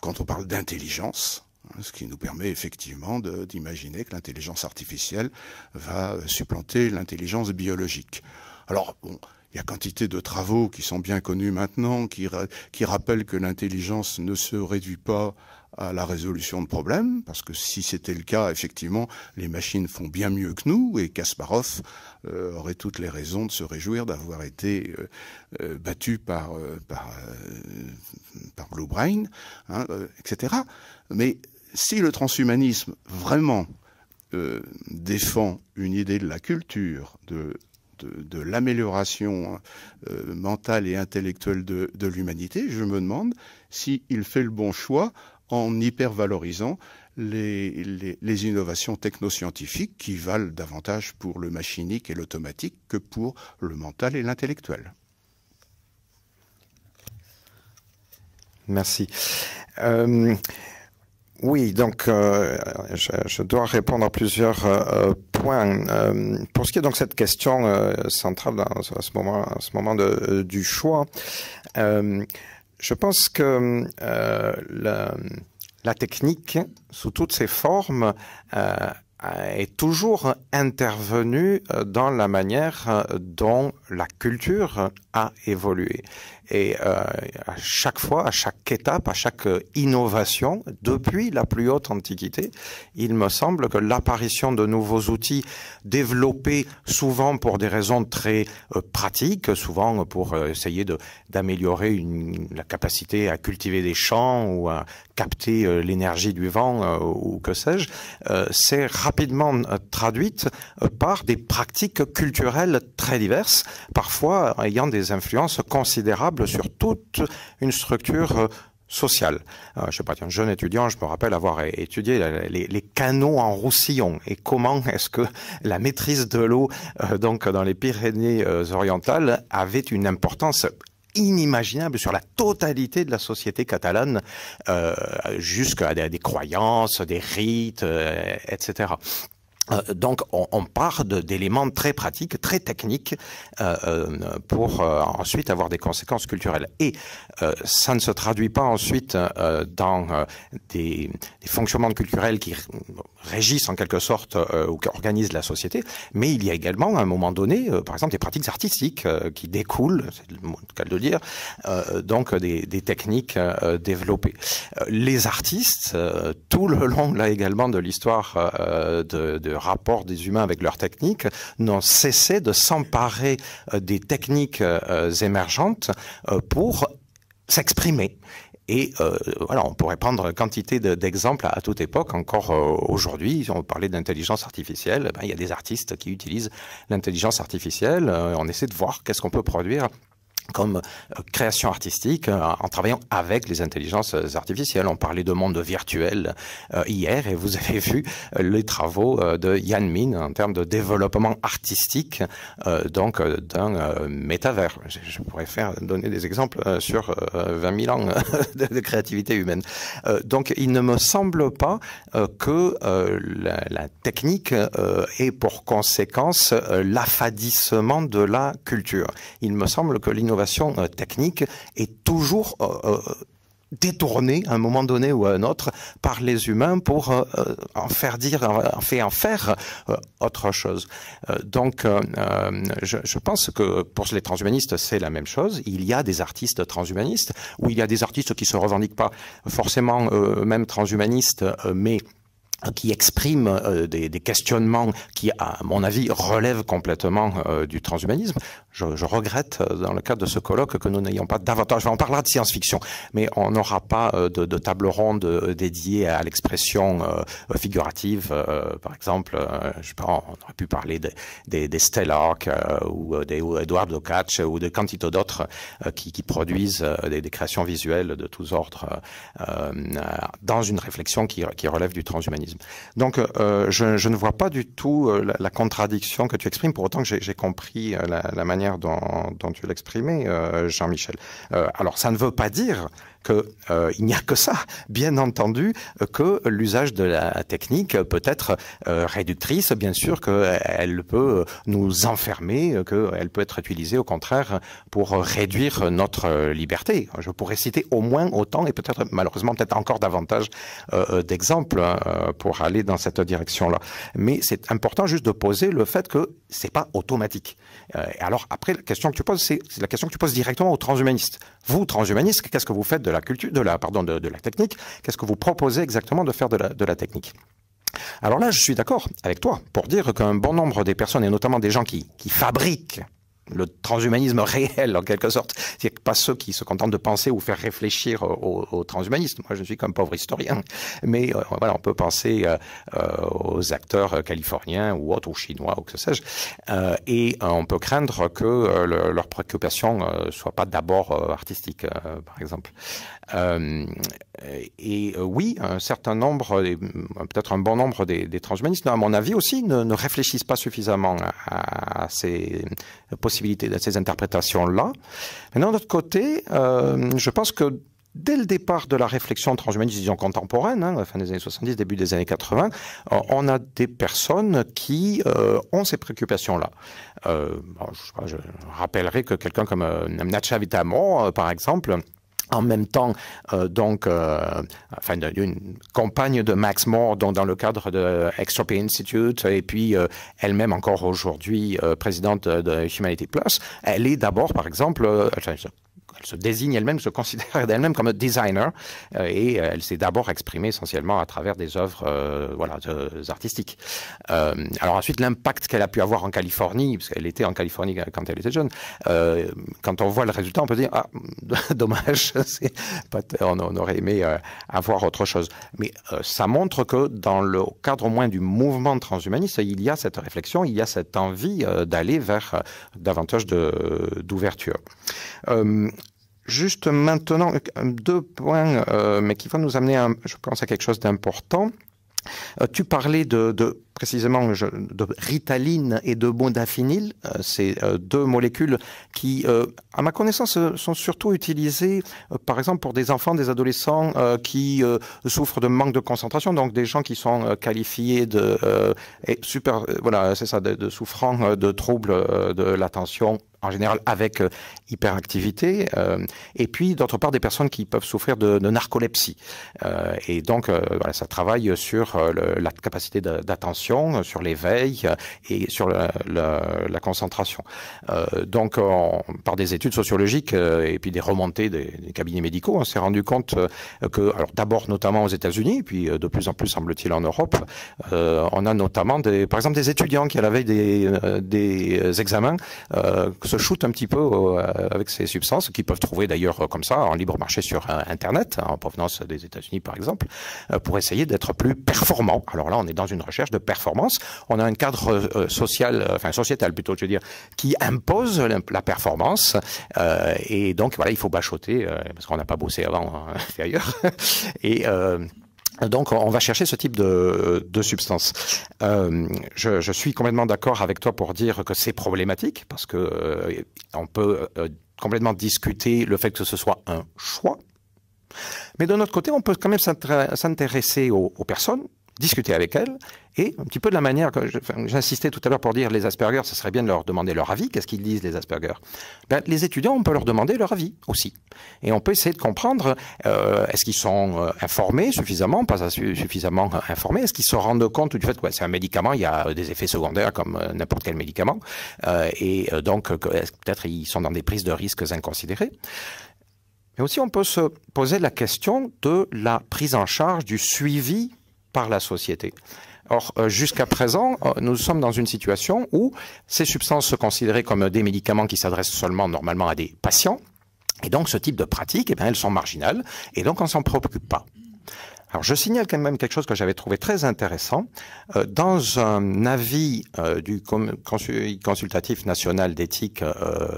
quand on parle d'intelligence, hein, ce qui nous permet effectivement d'imaginer que l'intelligence artificielle va supplanter l'intelligence biologique. Alors, bon, il y a quantité de travaux qui sont bien connus maintenant, qui, rappellent que l'intelligence ne se réduit pas à la résolution de problèmes, parce que si c'était le cas, effectivement, les machines font bien mieux que nous, et Kasparov euh, aurait toutes les raisons de se réjouir d'avoir été euh, euh, battu par, par, Blue Brain, hein, etc. Mais si le transhumanisme vraiment défend une idée de la culture, de de, l'amélioration euh, mentale et intellectuelle de, l'humanité, je me demande s'il fait le bon choix en hypervalorisant les, les, innovations technoscientifiques qui valent davantage pour le machinique et l'automatique que pour le mental et l'intellectuel. Merci. Euh, oui, donc euh, je, je, dois répondre à plusieurs euh, pour ce qui est donc cette question euh, centrale à ce moment, ce moment euh, du choix, je pense que la, technique, sous toutes ses formes, est toujours intervenue dans la manière dont la culture a évolué. Et euh, à chaque fois, à chaque étape, à chaque euh, innovation, depuis la plus haute antiquité, il me semble que l'apparition de nouveaux outils développés souvent pour des raisons très euh, pratiques, souvent pour essayer d'améliorer la capacité à cultiver des champs ou à capter l'énergie du vent ou que sais-je, c'est rapidement traduite par des pratiques culturelles très diverses, parfois ayant des influences considérables sur toute une structure euh, sociale. Euh, je sais pas, un jeune étudiant, je me rappelle avoir étudié les, canaux en Roussillon et comment est-ce que la maîtrise de l'eau euh, donc dans les Pyrénées orientales avait une importance inimaginable sur la totalité de la société catalane, jusqu'à des, croyances, des rites, etc. Euh, donc on, part d'éléments très pratiques, très techniques, euh, euh, pour ensuite avoir des conséquences culturelles. Et ça ne se traduit pas ensuite dans des, fonctionnements culturels qui régissent en quelque sorte ou qui organisent la société, mais il y a également à un moment donné, par exemple, des pratiques artistiques qui découlent, c'est le mot de le dire, donc des, techniques développées. Les artistes, tout le long là également de l'histoire de le rapport des humains avec leurs techniques, n'ont cessé de s'emparer euh, des techniques euh, émergentes euh, pour s'exprimer. Et voilà, on pourrait prendre quantité d'exemples à, toute époque. Encore aujourd'hui, on parlait d'intelligence artificielle. Ben, il y a des artistes qui utilisent l'intelligence artificielle. on essaie de voir qu'est-ce qu'on peut produire comme euh, création artistique euh, en travaillant avec les intelligences euh, artificielles. On parlait de monde virtuel hier et vous avez vu les travaux de Yan Min en termes de développement artistique donc d'un métavers. Je pourrais faire donner des exemples sur 20 000 ans de créativité humaine. Donc il ne me semble pas que la, la technique ait pour conséquence l'affadissement de la culture. Il me semble que l'innovation euh, technique est toujours euh, euh, détournée à un moment donné ou à un autre par les humains pour en faire dire, en, en faire autre chose. donc, je, pense que pour les transhumanistes, c'est la même chose. Il y a des artistes transhumanistes ou il y a des artistes qui se revendiquent pas forcément même mêmes transhumanistes, mais qui exprime euh, des, des, questionnements qui, à mon avis, relèvent complètement euh, du transhumanisme. Je, je, regrette, euh, dans le cadre de ce colloque, que nous n'ayons pas davantage, on parlera de science-fiction, mais on n'aura pas de, de, table ronde dédiée à l'expression figurative. par exemple, je on aurait pu parler des, des, Stellark ou des ou Eduardo ou de quantité d'autres qui, qui, produisent des, des, créations visuelles de tous ordres dans une réflexion qui, qui relève du transhumanisme. Donc, euh, je, ne vois pas du tout euh, la, contradiction que tu exprimes, pour autant que j'ai compris euh, la, manière dont tu l'exprimais, Jean-Michel. alors, ça ne veut pas dire qu'il euh, n'y a que ça. Bien entendu euh, que l'usage de la technique peut être euh, réductrice, bien sûr qu'elle peut nous enfermer, qu'elle peut être utilisée au contraire pour réduire notre liberté. Je pourrais citer au moins autant et peut-être malheureusement peut-être encore davantage d'exemples hein, pour aller dans cette direction-là. Mais c'est important juste de poser le fait que c'est pas automatique. Euh, alors après, la question que tu poses, c'est la question que tu poses directement aux transhumanistes. Vous, transhumanistes, qu'est-ce que vous faites de la culture, de la, pardon, de, de la technique Qu'est-ce que vous proposez exactement de faire de la, de la technique alors là, je suis d'accord avec toi pour dire qu'un bon nombre des personnes, et notamment des gens qui, qui fabriquent le transhumanisme réel en quelque sorte. C'est pas ceux qui se contentent de penser ou faire réfléchir aux, transhumanistes. Moi, je suis qu'un pauvre historien, mais euh, voilà, on peut penser euh, euh, aux acteurs californiens ou autres, ou chinois, ou que sais-je, et on peut craindre que leur préoccupation préoccupations soient pas d'abord artistique par exemple. Euh, et euh, oui, un certain nombre, euh, peut-être un bon nombre des, transhumanistes, à mon avis aussi, ne, réfléchissent pas suffisamment à, ces possibilités, à ces interprétations-là. Mais d'un autre côté, je pense que dès le départ de la réflexion transhumaniste, disons contemporaine, hein, fin des années 70, début des années 80, on a des personnes qui ont ces préoccupations-là. je, rappellerai que quelqu'un comme euh, Natcha par exemple, en même temps, euh, donc, euh, enfin, une compagne de Max Moore, donc dans le cadre de Extropy Institute, et puis euh, elle-même encore aujourd'hui présidente de, de, Humanity Plus, elle est d'abord, par exemple, elle se désigne elle-même, se considère elle-même comme designer, euh, et euh, elle s'est d'abord exprimée essentiellement à travers des œuvres euh, voilà, artistiques. alors ensuite, l'impact qu'elle a pu avoir en Californie, parce qu'elle était en Californie quand elle était jeune, quand on voit le résultat, on peut dire, ah, dommage, on, aurait aimé avoir autre chose. Mais ça montre que dans le cadre au moins du mouvement transhumaniste, il y a cette réflexion, il y a cette envie d'aller vers davantage d'ouverture. Juste maintenant, deux points, euh, mais qui vont nous amener, à, je pense, à quelque chose d'important. Euh, tu parlais de précisément de ritaline et de modafinil. Euh, c'est euh, deux molécules qui, euh, à ma connaissance, sont surtout utilisées, par exemple, pour des enfants, des adolescents qui souffrent de manque de concentration, donc des gens qui sont qualifiés de super, voilà, c'est ça, de, souffrant de troubles de l'attention en général avec hyperactivité, et puis d'autre part des personnes qui peuvent souffrir de, narcolepsie. et donc, ça travaille sur la capacité d'attention euh, sur l'éveil euh, et sur la, concentration. Euh, donc, par des études sociologiques et puis des remontées des, cabinets médicaux, on s'est rendu compte que, alors d'abord notamment aux États-Unis, puis de plus en plus semble-t-il en Europe, on a notamment, des, par exemple, des étudiants qui à la veille des, des examens se shootent un petit peu avec ces substances qu'ils peuvent trouver d'ailleurs comme ça en libre marché sur Internet, en provenance des États-Unis par exemple, pour essayer d'être plus performant. Alors là, on est dans une recherche de performance performance. On a un cadre euh, social, euh, enfin sociétal plutôt, je veux dire, qui impose la, performance. Euh, et donc, voilà, il faut bachoter, parce qu'on n'a pas bossé avant, hein, Et... donc, on va chercher ce type de, substance. je, suis complètement d'accord avec toi pour dire que c'est problématique parce que on peut complètement discuter le fait que ce soit un choix. Mais de notre côté, on peut quand même s'intéresser aux, aux personnes discuter avec elles et un petit peu de la manière que j'insistais tout à l'heure pour dire les Asperger, ce serait bien de leur demander leur avis. Qu'est-ce qu'ils disent les Asperger ben, Les étudiants, on peut leur demander leur avis aussi. Et on peut essayer de comprendre euh, est-ce qu'ils sont euh, informés suffisamment, pas suffisamment informés, est-ce qu'ils se rendent compte du fait que c'est un médicament, il y a euh, des effets secondaires comme n'importe quel médicament, et donc peut-être ils sont dans des prises de risques inconsidérées. Mais aussi, on peut se poser la question de la prise en charge, du suivi par la société. Or, euh, jusqu'à présent, euh, nous sommes dans une situation où ces substances sont considérées comme des médicaments qui s'adressent seulement normalement à des patients. Et donc, ce type de pratique, eh bien, elles sont marginales. Et donc, on s'en préoccupe pas. Alors je signale quand même quelque chose que j'avais trouvé très intéressant. Euh, dans un avis du consultatif national d'éthique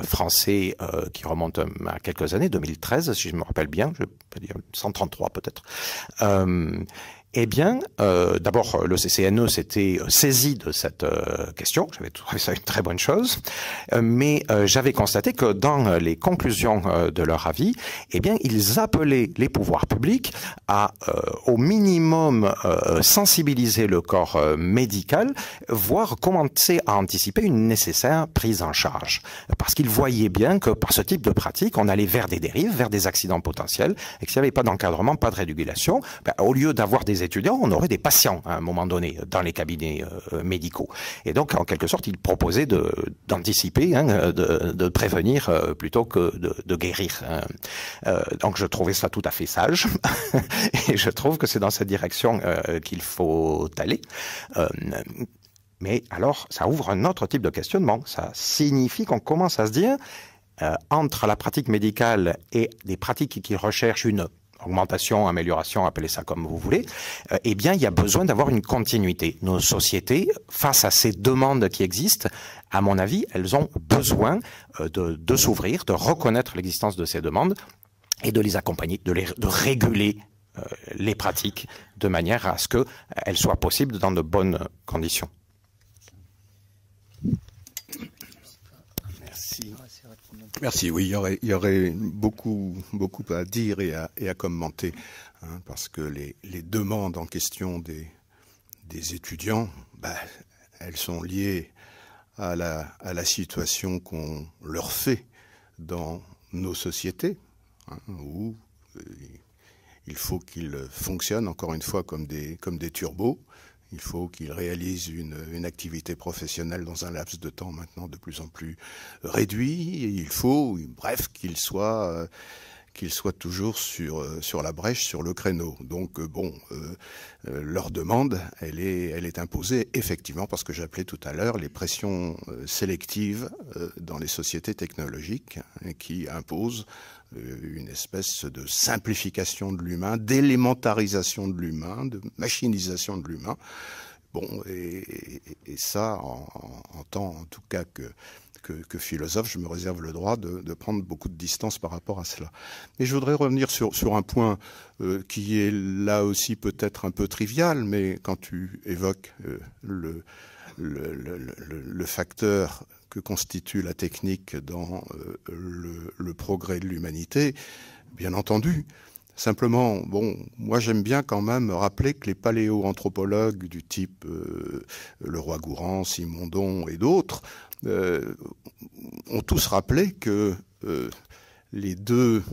français qui remonte à quelques années, 2013 si je me rappelle bien, je peux dire 133 peut-être, eh bien, euh, d'abord, euh, le CCNE s'était euh, saisi de cette question. J'avais trouvé ça une très bonne chose, mais j'avais constaté que dans les conclusions de leur avis, eh bien, ils appelaient les pouvoirs publics à, au minimum, sensibiliser le corps médical, voire commencer à anticiper une nécessaire prise en charge, parce qu'ils voyaient bien que par ce type de pratique, on allait vers des dérives, vers des accidents potentiels, et qu'il n'y avait pas d'encadrement, pas de régulation, ben, au lieu d'avoir des étudiants, on aurait des patients à un moment donné dans les cabinets euh, médicaux. Et donc, en quelque sorte, il proposait d'anticiper, hein, de, prévenir euh, plutôt que de, guérir. Hein. Euh, donc, je trouvais ça tout à fait sage. et je trouve que c'est dans cette direction qu'il faut aller. mais alors, ça ouvre un autre type de questionnement. Ça signifie qu'on commence à se dire, entre la pratique médicale et des pratiques qui recherchent une augmentation, amélioration, appelez ça comme vous voulez, euh, eh bien, il y a besoin d'avoir une continuité. Nos sociétés, face à ces demandes qui existent, à mon avis, elles ont besoin euh, de, s'ouvrir, de reconnaître l'existence de ces demandes et de les accompagner, de, réguler euh, les pratiques de manière à ce qu'elles soient possibles dans de bonnes conditions. Merci. Merci. Oui, il y aurait, beaucoup, beaucoup à dire et à, commenter, hein, parce que les, demandes en question des, étudiants, bah, elles sont liées à la, situation qu'on leur fait dans nos sociétés, hein, où euh, il faut qu'ils fonctionnent encore une fois comme des, comme des turbos, il faut qu'ils réalisent une, activité professionnelle dans un laps de temps maintenant de plus en plus réduit. il faut, bref, qu'ils soient... Euh, toujours sur, euh, sur la brèche, sur le créneau. Donc euh, bon, leur demande, elle est, elle est imposée effectivement parce que j'appelais tout à l'heure les pressions sélectives dans les sociétés technologiques hein, qui imposent euh, une espèce de simplification de l'humain, d'élémentarisation de l'humain, de machinisation de l'humain. Bon, et, ça, en, tant en tout cas que, que, philosophe, je me réserve le droit de, prendre beaucoup de distance par rapport à cela. Mais je voudrais revenir sur, sur un point euh, qui est là aussi peut-être un peu trivial, mais quand tu évoques euh, le, le, le, le, facteur que constitue la technique dans euh, le, progrès de l'humanité, bien entendu. Simplement, bon, moi j'aime bien quand même rappeler que les paléoanthropologues du type euh, Leroy Gourand, Simondon et d'autres euh, ont tous rappelé que les deux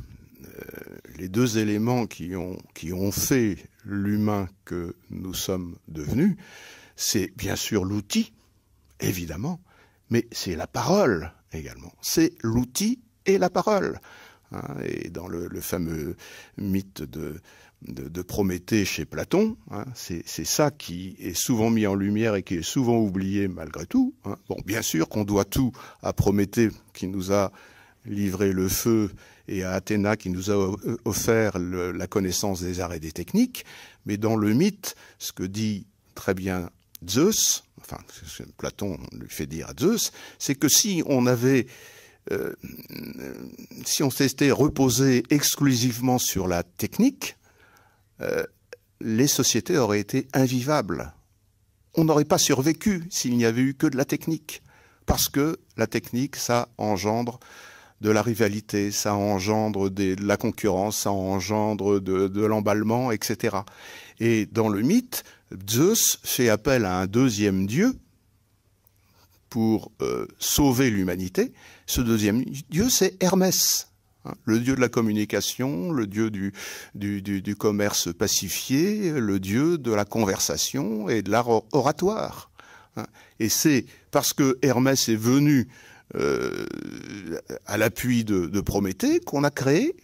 les deux éléments qui ont, qui ont fait l'humain que nous sommes devenus, c'est bien sûr l'outil, évidemment, mais c'est la parole également. C'est l'outil et la parole. Hein, et dans le, fameux mythe de, Prométhée chez Platon, hein, c'est ça qui est souvent mis en lumière et qui est souvent oublié malgré tout. Hein. Bon, bien sûr qu'on doit tout à Prométhée qui nous a livré le feu et à Athéna qui nous a offert la connaissance des arts et des techniques, mais dans le mythe, ce que dit très bien Zeus, enfin ce que Platon lui fait dire à Zeus, c'est que si on avait euh, si on s'était reposé exclusivement sur la technique, euh, les sociétés auraient été invivables. On n'aurait pas survécu s'il n'y avait eu que de la technique, parce que la technique, ça engendre de la rivalité, ça engendre de la concurrence, ça engendre de l'emballement, etc. Et dans le mythe, Zeus fait appel à un deuxième dieu pour euh, sauver l'humanité. Ce deuxième dieu, c'est Hermès, hein. le dieu de la communication, le dieu du, commerce pacifié, le dieu de la conversation et de l'art oratoire. Hein. Et c'est parce que Hermès est venu euh, à l'appui de, de Prométhée qu'on a créé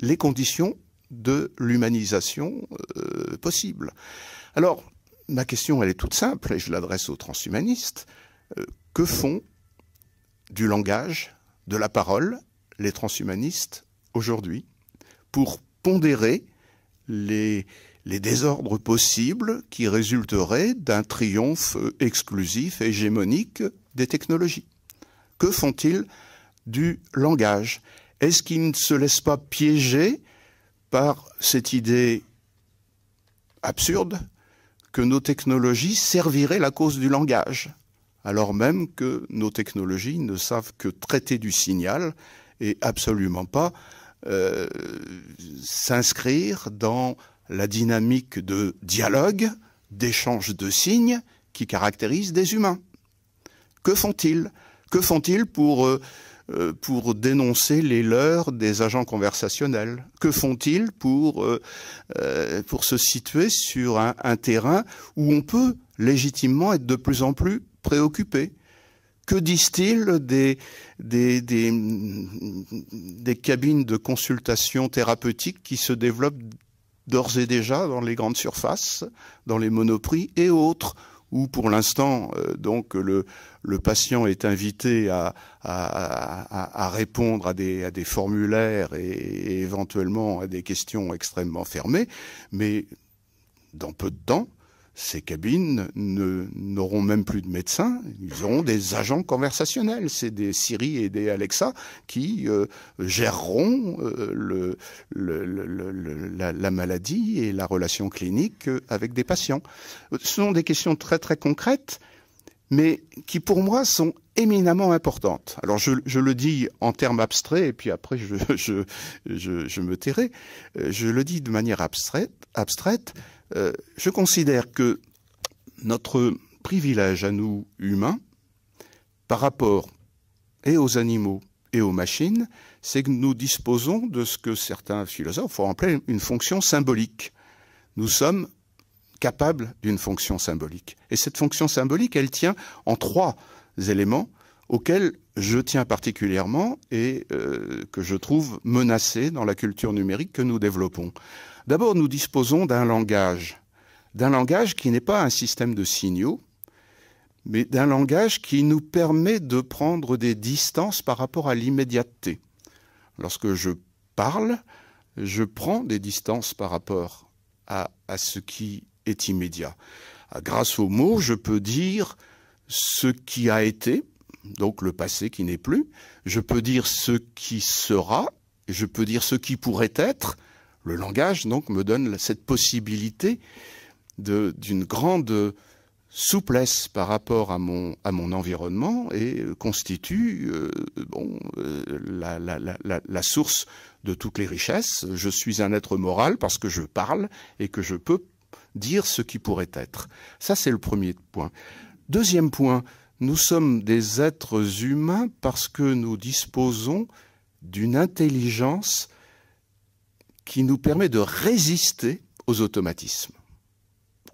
les conditions de l'humanisation euh, possible. Alors, ma question, elle est toute simple, et je l'adresse aux transhumanistes. Euh, que font du langage, de la parole, les transhumanistes aujourd'hui pour pondérer les, les désordres possibles qui résulteraient d'un triomphe exclusif, hégémonique des technologies Que font-ils du langage Est-ce qu'ils ne se laissent pas piéger par cette idée absurde que nos technologies serviraient la cause du langage, alors même que nos technologies ne savent que traiter du signal et absolument pas euh, s'inscrire dans la dynamique de dialogue, d'échange de signes qui caractérise des humains. Que font-ils Que font-ils pour euh, euh, pour dénoncer les leurs des agents conversationnels Que font-ils pour, euh, euh, se situer sur un, terrain où on peut légitimement être de plus en plus préoccupé que disent-ils des, des, cabines de consultation thérapeutique qui se développent d'ores et déjà dans les grandes surfaces, dans les monoprix et autres où pour l'instant euh, donc le, patient est invité à, répondre à des, formulaires et éventuellement à des questions extrêmement fermées, mais dans peu de temps, ces cabines n'auront même plus de médecins, ils auront des agents conversationnels, c'est des Siri et des Alexa qui euh, géreront euh, la, maladie et la relation clinique euh, avec des patients. Ce sont des questions très très concrètes, mais qui pour moi sont éminemment importantes. Alors je, le dis en termes abstraits, et puis après je, je, me tairai, je le dis de manière abstraite euh, je considère que notre privilège à nous humains, par rapport et aux animaux et aux machines, c'est que nous disposons de ce que certains philosophes ont appelé une fonction symbolique. Nous sommes capables d'une fonction symbolique. Et cette fonction symbolique, elle tient en trois éléments auxquels je tiens particulièrement et euh, que je trouve menacés dans la culture numérique que nous développons. D'abord, nous disposons d'un langage, d'un langage qui n'est pas un système de signaux, mais d'un langage qui nous permet de prendre des distances par rapport à l'immédiateté. Lorsque je parle, je prends des distances par rapport à, ce qui est immédiat. Grâce aux mots, je peux dire ce qui a été, donc le passé qui n'est plus, je peux dire ce qui sera, je peux dire ce qui pourrait être, le langage, donc, me donne cette possibilité d'une grande souplesse par rapport à mon, environnement et constitue euh, euh, la, source de toutes les richesses. Je suis un être moral parce que je parle et que je peux dire ce qui pourrait être. Ça, c'est le premier point. Deuxième point, nous sommes des êtres humains parce que nous disposons d'une intelligence qui nous permet de résister aux automatismes.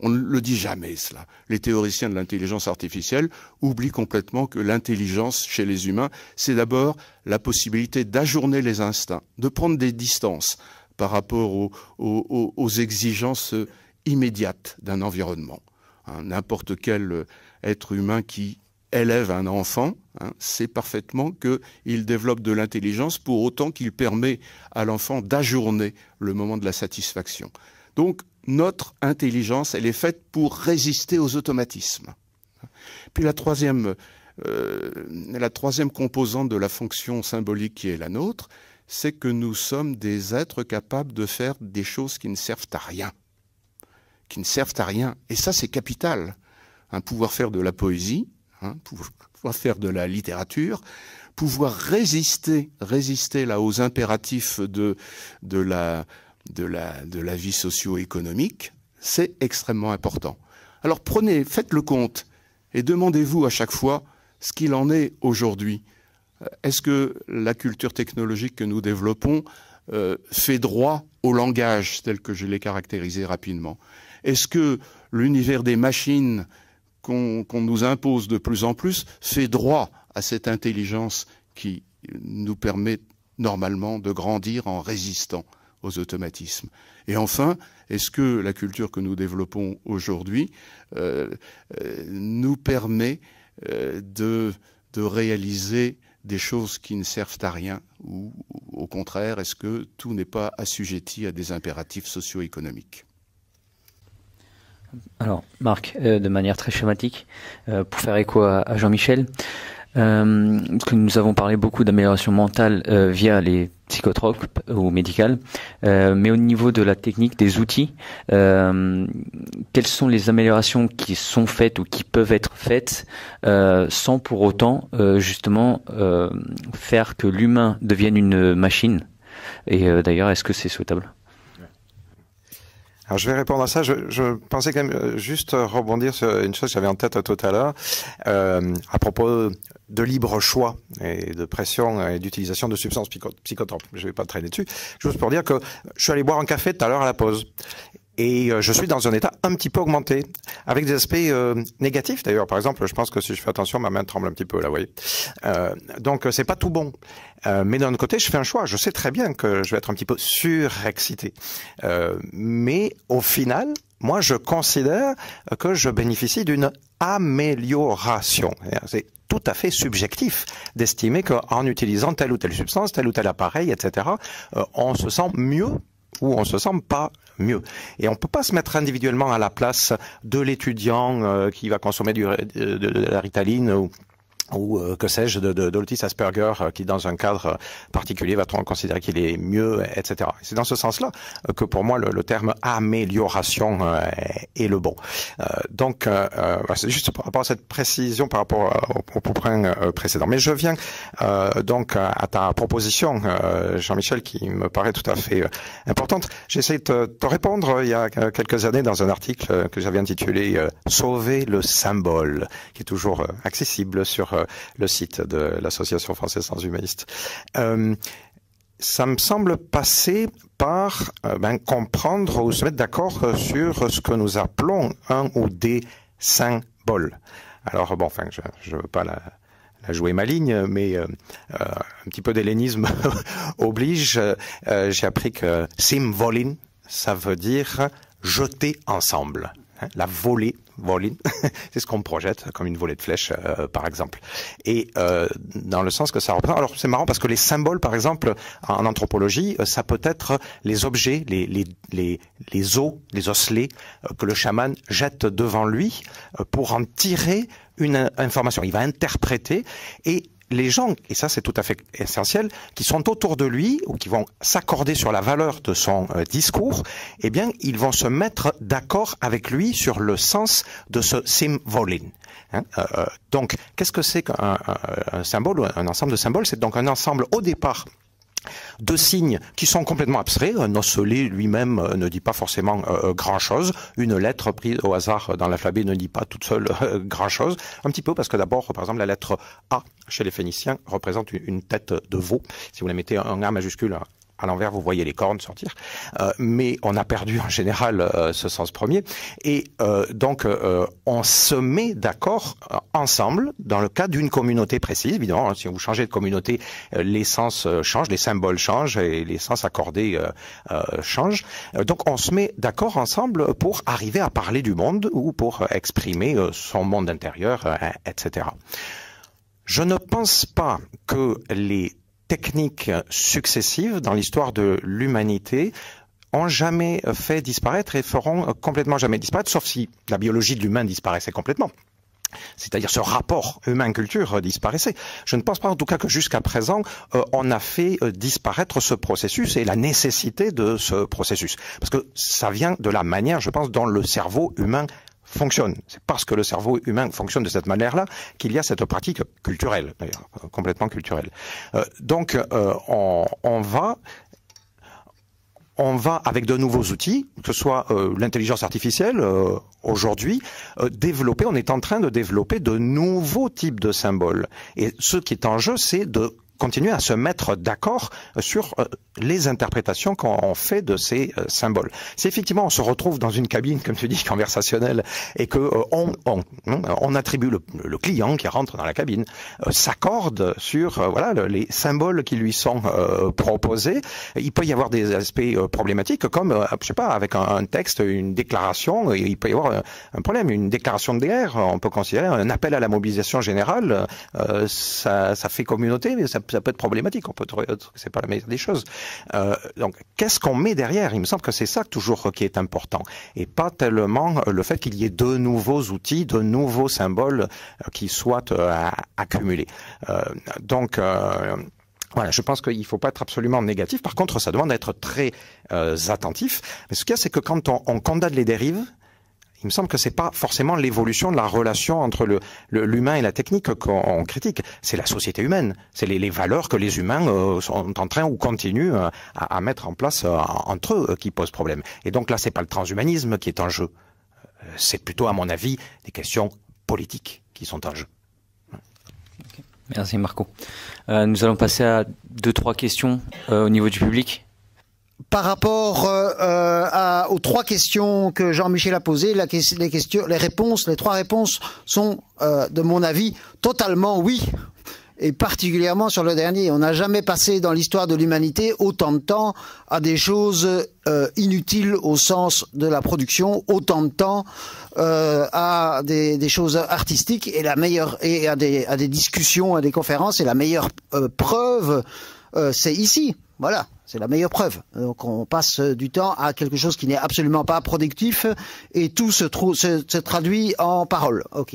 On ne le dit jamais cela. Les théoriciens de l'intelligence artificielle oublient complètement que l'intelligence chez les humains, c'est d'abord la possibilité d'ajourner les instincts, de prendre des distances par rapport aux, aux exigences immédiates d'un environnement. Hein, n'importe quel euh, être humain qui élève un enfant, sait hein, c'est parfaitement qu'il développe de l'intelligence pour autant qu'il permet à l'enfant d'ajourner le moment de la satisfaction. Donc notre intelligence, elle est faite pour résister aux automatismes. Puis la troisième, euh, la troisième composante de la fonction symbolique qui est la nôtre, c'est que nous sommes des êtres capables de faire des choses qui ne servent à rien. Qui ne servent à rien. Et ça, c'est capital. Un pouvoir faire de la poésie, Hein, pour pouvoir faire de la littérature, pouvoir résister, résister là aux impératifs de, de, la, de, de la vie socio-économique, c'est extrêmement important. Alors prenez, faites le compte et demandez-vous à chaque fois ce qu'il en est aujourd'hui. Euh, est-ce que la culture technologique que nous développons euh, fait droit au langage tel que je l'ai caractérisé rapidement Est-ce que l'univers des machines qu'on nous impose de plus en plus fait droit à cette intelligence qui nous permet normalement de grandir en résistant aux automatismes. Et enfin, est-ce que la culture que nous développons aujourd'hui euh, euh, nous permet euh, de, de réaliser des choses qui ne servent à rien ou au contraire, est-ce que tout n'est pas assujetti à des impératifs socio-économiques alors, Marc, euh, de manière très schématique, euh, pour faire écho à, Jean-Michel, euh, que nous avons parlé beaucoup d'amélioration mentale via les psychotropes ou médicales, mais au niveau de la technique, des outils, quelles sont les améliorations qui sont faites ou qui peuvent être faites sans pour autant justement faire que l'humain devienne une machine Et d'ailleurs, est-ce que c'est souhaitable alors je vais répondre à ça. Je, pensais quand même euh, juste rebondir sur une chose que j'avais en tête tout à l'heure euh, à propos de libre choix et de pression et d'utilisation de substances psychotropes. Je ne vais pas traîner dessus. Juste pour dire que je suis allé boire un café tout à l'heure à la pause et euh, je suis dans un état un petit peu augmenté, avec des aspects euh, négatifs d'ailleurs. Par exemple, je pense que si je fais attention, ma main tremble un petit peu là, vous voyez. Euh, donc c'est pas tout bon. mais d'un autre côté, je fais un choix. Je sais très bien que je vais être un petit peu surexcité. mais au final, moi, je considère que je bénéficie d'une amélioration. C'est tout à fait subjectif d'estimer qu'en utilisant telle ou telle substance, tel ou tel appareil, etc., on se sent mieux où on se sent pas mieux. Et on peut pas se mettre individuellement à la place de l'étudiant euh, qui va consommer du, euh, de, de, de la ritaline ou ou euh, que sais-je de, de, Asperger euh, qui dans un cadre euh, particulier va-t-on considérer qu'il est mieux etc c'est dans ce sens là que pour moi le, terme amélioration est le bon donc c'est juste par rapport à cette précision par rapport au, point précédent mais je viens donc à ta proposition Jean-Michel qui me paraît tout à fait importante J'essaie de te répondre il y a quelques années dans un article que j'avais intitulé sauver le symbole qui est toujours accessible sur euh, le site de l'Association française sans humaniste. Euh, ça me semble passer par euh, ben, comprendre ou se mettre d'accord sur ce que nous appelons un ou des symboles. Alors bon, enfin, je ne veux pas la, jouer maligne, mais un petit peu d'hellénisme oblige. J'ai appris que symvolin, ça veut dire jeter ensemble. Hein, la volée, volée c'est ce qu'on projette comme une volée de flèche, euh, par exemple. Et euh, dans le sens que ça représente. Alors c'est marrant parce que les symboles, par exemple, en anthropologie, euh, ça peut être les objets, les les les, les os, les osselets que le chaman jette devant lui pour en tirer une information. Il va interpréter et les gens, et ça c'est tout à fait essentiel, qui sont autour de lui ou qui vont s'accorder sur la valeur de son euh, discours, eh bien, ils vont se mettre d'accord avec lui sur le sens de ce symbolin. Hein euh, euh, donc, qu'est-ce que c'est qu'un symbole, un ensemble de symboles C'est donc un ensemble au départ deux signes qui sont complètement abstraits. Un osselet lui-même euh, ne dit pas forcément euh, euh, grand-chose. Une lettre prise au hasard dans l'alphabet ne dit pas toute seule grand-chose. Un petit peu parce que d'abord, par exemple, la lettre A chez les Phéniciens représente une tête de veau. Si vous la mettez en A majuscule à l'envers, vous voyez les cornes sortir. Euh, mais on a perdu en général euh, ce sens premier. Et euh, donc, on se met d'accord ensemble dans le cadre d'une communauté précise. Évidemment, hein, si vous changez de communauté, les sens changent, les symboles changent et les sens accordés changent. donc, on se met d'accord ensemble pour arriver à parler du monde ou pour exprimer son monde intérieur, etc. Je ne pense pas que les techniques successives dans l'histoire de l'humanité ont jamais fait disparaître et feront complètement jamais disparaître, sauf si la biologie de l'humain disparaissait complètement. C'est-à-dire ce rapport humain-culture disparaissait. Je ne pense pas en tout cas que jusqu'à présent, euh, on a fait euh, disparaître ce processus et la nécessité de ce processus. Parce que ça vient de la manière, je pense, dont le cerveau humain fonctionne. C'est parce que le cerveau humain fonctionne de cette manière-là qu'il y a cette pratique culturelle, d'ailleurs, complètement culturelle. Euh, donc, euh, on, on, va on va avec de nouveaux outils, que ce soit euh, l'intelligence artificielle euh, aujourd'hui, euh, développer, on est en train de développer de nouveaux types de symboles. Et ce qui est en jeu, c'est de continuer à se mettre d'accord sur euh, les interprétations qu'on fait de ces euh, symboles. Si effectivement on se retrouve dans une cabine, comme tu dis, conversationnelle, et que euh, on, on, hein, attribue le, client qui rentre dans la cabine s'accorde sur voilà les symboles qui lui sont proposés, il peut y avoir des aspects problématiques comme je sais pas avec un, texte, une déclaration, il peut y avoir un, problème, une déclaration de guerre, on peut considérer un appel à la mobilisation générale, ça, ça fait communauté, mais ça ça peut être problématique. On peut c'est pas la meilleure des choses. Euh, donc, qu'est-ce qu'on met derrière Il me semble que c'est ça toujours qui est important, et pas tellement euh, le fait qu'il y ait de nouveaux outils, de nouveaux symboles euh, qui soient accumulés. donc voilà, je pense qu'il ne faut pas être absolument négatif. Par contre, ça demande d'être très attentif. Mais ce qu'il y a, c'est que quand on, on condamne les dérives, il me semble que c'est pas forcément l'évolution de la relation entre l'humain le, l'humain et la technique qu'on critique. C'est la société humaine, c'est les, valeurs que les humains euh, sont en train ou continuent euh, à, mettre en place euh, entre eux qui posent problème. Et donc là, c'est pas le transhumanisme qui est en jeu. C'est plutôt, à mon avis, des questions politiques qui sont en jeu. Merci Marco. nous allons passer à deux trois questions au niveau du public par rapport euh, euh, aux trois questions que Jean-Michel a posées, les, questions, les réponses, les trois réponses sont, euh, de mon avis, totalement oui. Et particulièrement sur le dernier, on n'a jamais passé dans l'histoire de l'humanité autant de temps à des choses inutiles au sens de la production, autant de temps à des, choses artistiques et la meilleure et à des, à des discussions, à des conférences. Et la meilleure preuve, c'est ici. Voilà. C'est la meilleure preuve. Donc euh, on passe du temps à quelque chose qui n'est absolument pas productif et tout se, traduit en paroles. Ok.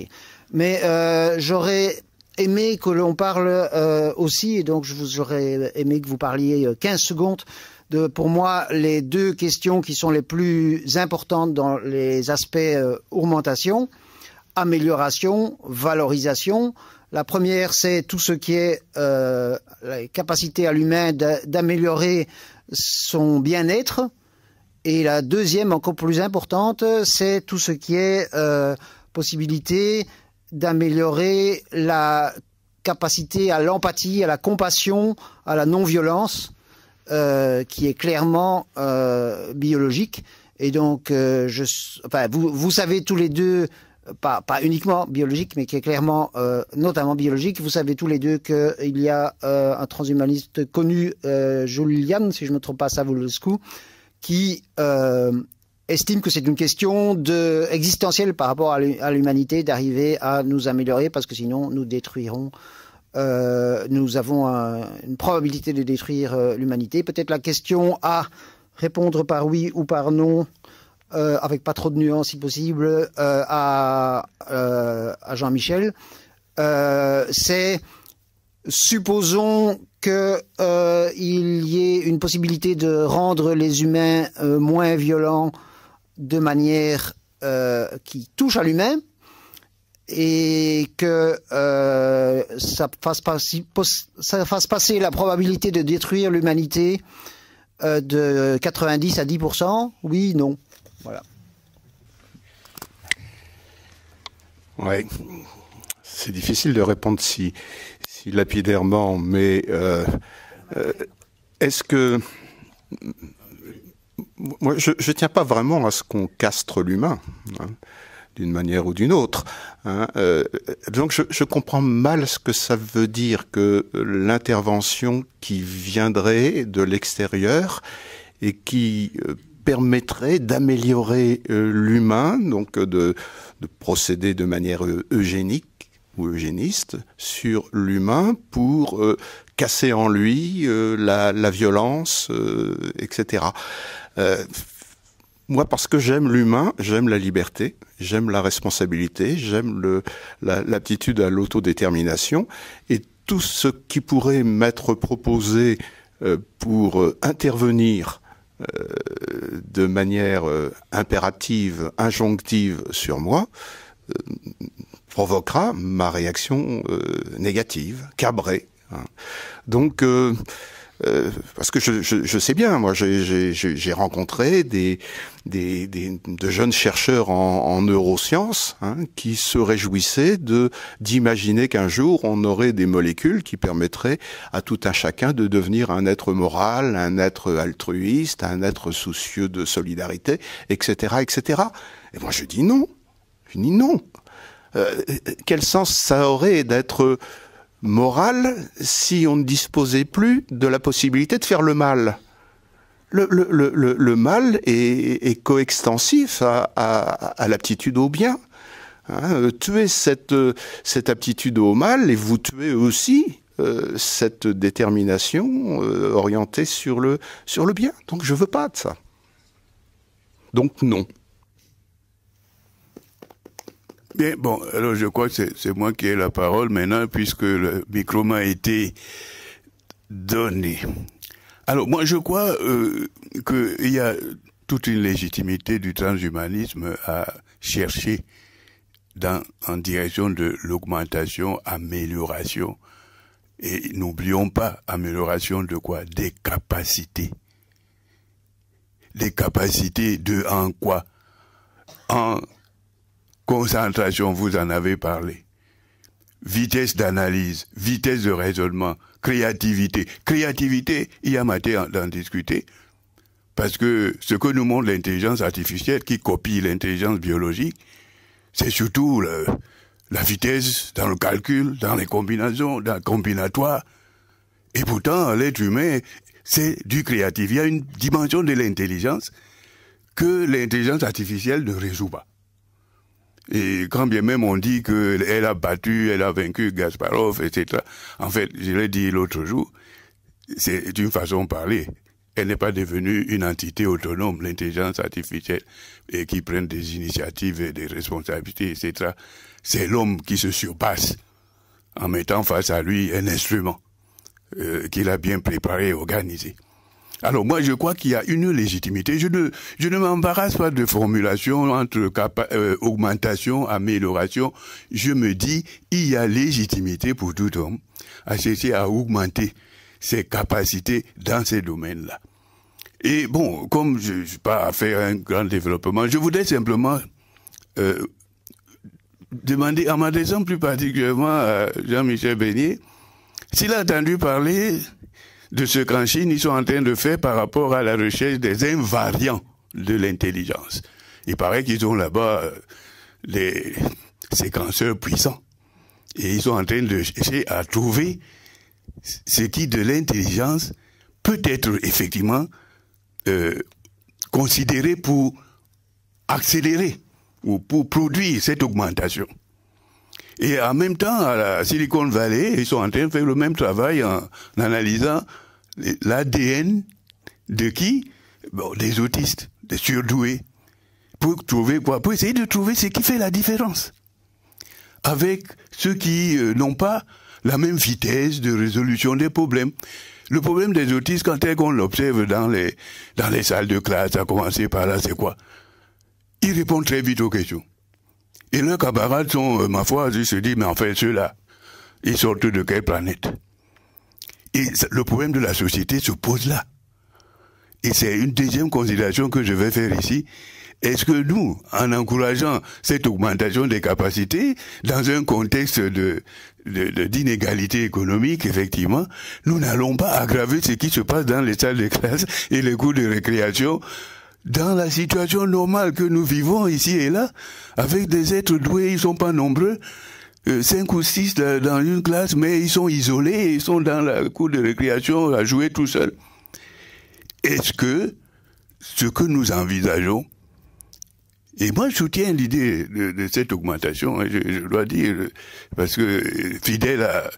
Mais euh, j'aurais aimé que l'on parle euh, aussi, et donc je vous aurais aimé que vous parliez 15 secondes de, pour moi, les deux questions qui sont les plus importantes dans les aspects augmentation, amélioration, valorisation. La première, c'est tout ce qui est euh, la capacité à l'humain d'améliorer son bien-être. Et la deuxième, encore plus importante, c'est tout ce qui est euh, possibilité d'améliorer la capacité à l'empathie, à la compassion, à la non-violence, euh, qui est clairement biologique. Et donc, je, vous savez tous les deux pas, pas uniquement biologique, mais qui est clairement euh, notamment biologique. Vous savez tous les deux qu'il y a euh, un transhumaniste connu, euh, Julian, si je ne me trompe pas, Savulescu, qui estime que c'est une question de, existentielle par rapport à l'humanité d'arriver à nous améliorer, parce que sinon nous détruirons nous avons une probabilité de détruire l'humanité. Peut-être la question à répondre par oui ou par non euh, avec pas trop de nuances si possible, euh, euh, à, Jean-Michel, c'est supposons qu'il y ait une possibilité de rendre les humains moins violents de manière qui touche à l'humain et que ça fasse, ça, fasse passer la probabilité de détruire l'humanité de 90 à 10 Oui, non. Voilà. Ouais. C'est difficile de répondre si, si lapidairement, mais euh, euh, est-ce que. Moi, je ne tiens pas vraiment à ce qu'on castre l'humain, hein, d'une manière ou d'une autre. Hein, euh, donc, je, je, comprends mal ce que ça veut dire que l'intervention qui viendrait de l'extérieur et qui permettrait d'améliorer euh, l'humain, donc euh, de, procéder de manière euh, eugénique ou eugéniste sur l'humain pour casser en lui la, violence, etc. moi, parce que j'aime l'humain, j'aime la liberté, j'aime la responsabilité, j'aime l'aptitude à l'autodétermination, et tout ce qui pourrait m'être proposé pour intervenir euh, de manière euh, impérative, injonctive sur moi, euh, provoquera ma réaction négative, cabrée. Hein. Donc euh, parce que je, sais bien, moi, j'ai rencontré des, de jeunes chercheurs en, en neurosciences hein, qui se réjouissaient de d'imaginer qu'un jour on aurait des molécules qui permettraient à tout un chacun de devenir un être moral, un être altruiste, un être soucieux de solidarité, etc., etc. Et moi, je dis non. Je dis non. Euh, euh, quel sens ça aurait d'être Moral, si on ne disposait plus de la possibilité de faire le mal. Le, mal est, coextensif à, l'aptitude au bien. Hein, euh, tuez cette, euh, cette aptitude au mal et vous tuez aussi euh, cette détermination orientée sur le, sur le bien. Donc je veux pas de ça. Donc non. Bien, bon, alors je crois que c'est moi qui ai la parole maintenant, puisque le micro m'a été donné. Alors moi, je crois euh, il y a toute une légitimité du transhumanisme à chercher dans, en direction de l'augmentation, amélioration. Et n'oublions pas, amélioration de quoi Des capacités. Des capacités de en quoi En Concentration, vous en avez parlé. Vitesse d'analyse, vitesse de raisonnement, créativité. Créativité, il y a matière d'en discuter. Parce que ce que nous montre l'intelligence artificielle qui copie l'intelligence biologique, c'est surtout la vitesse dans le calcul, dans les combinaisons, dans le combinatoire. Et pourtant, l'être humain, c'est du créatif. Il y a une dimension de l'intelligence que l'intelligence artificielle ne résout pas. Et quand bien même on dit qu'elle a battu, elle a vaincu Gasparov, etc. En fait, je l'ai dit l'autre jour, c'est une façon de parler. Elle n'est pas devenue une entité autonome, l'intelligence artificielle, et qui prenne des initiatives et des responsabilités, etc. C'est l'homme qui se surpasse en mettant face à lui un instrument euh, qu'il a bien préparé, et organisé. Alors moi, je crois qu'il y a une légitimité. Je ne, je ne m'embarrasse pas de formulation entre euh, augmentation, amélioration. Je me dis, il y a légitimité pour tout homme à chercher à augmenter ses capacités dans ces domaines-là. Et bon, comme je ne suis pas à faire un grand développement, je voudrais simplement euh, demander, en m'adressant plus particulièrement à Jean-Michel Beignet, s'il a entendu parler de ce qu'en Chine, ils sont en train de faire par rapport à la recherche des invariants de l'intelligence. Il paraît qu'ils ont là-bas des euh, séquenceurs puissants. Et ils sont en train de chercher à trouver ce qui, de l'intelligence, peut être effectivement euh, considéré pour accélérer ou pour produire cette augmentation. Et en même temps, à la Silicon Valley, ils sont en train de faire le même travail en, analysant l'ADN de qui bon, Des autistes, des surdoués. Pour trouver quoi Pour essayer de trouver ce qui fait la différence. Avec ceux qui euh, n'ont pas la même vitesse de résolution des problèmes. Le problème des autistes, quand est qu'on l'observe dans les, dans les salles de classe, à commencer par là, c'est quoi Ils répondent très vite aux questions. Et leurs camarades sont, euh, ma foi, ils se disent, mais en fait, ceux-là, ils sortent de quelle planète Et le problème de la société se pose là. Et c'est une deuxième considération que je vais faire ici. Est-ce que nous, en encourageant cette augmentation des capacités, dans un contexte de d'inégalité de, d'inégalité économique, effectivement, nous n'allons pas aggraver ce qui se passe dans les salles de classe et les cours de récréation dans la situation normale que nous vivons ici et là, avec des êtres doués, ils sont pas nombreux, euh, cinq ou six dans une classe, mais ils sont isolés, ils sont dans la cour de récréation à jouer tout seuls. Est-ce que ce que nous envisageons, et moi je soutiens l'idée de, cette augmentation, hein, je, dois dire, parce que euh, fidèle à,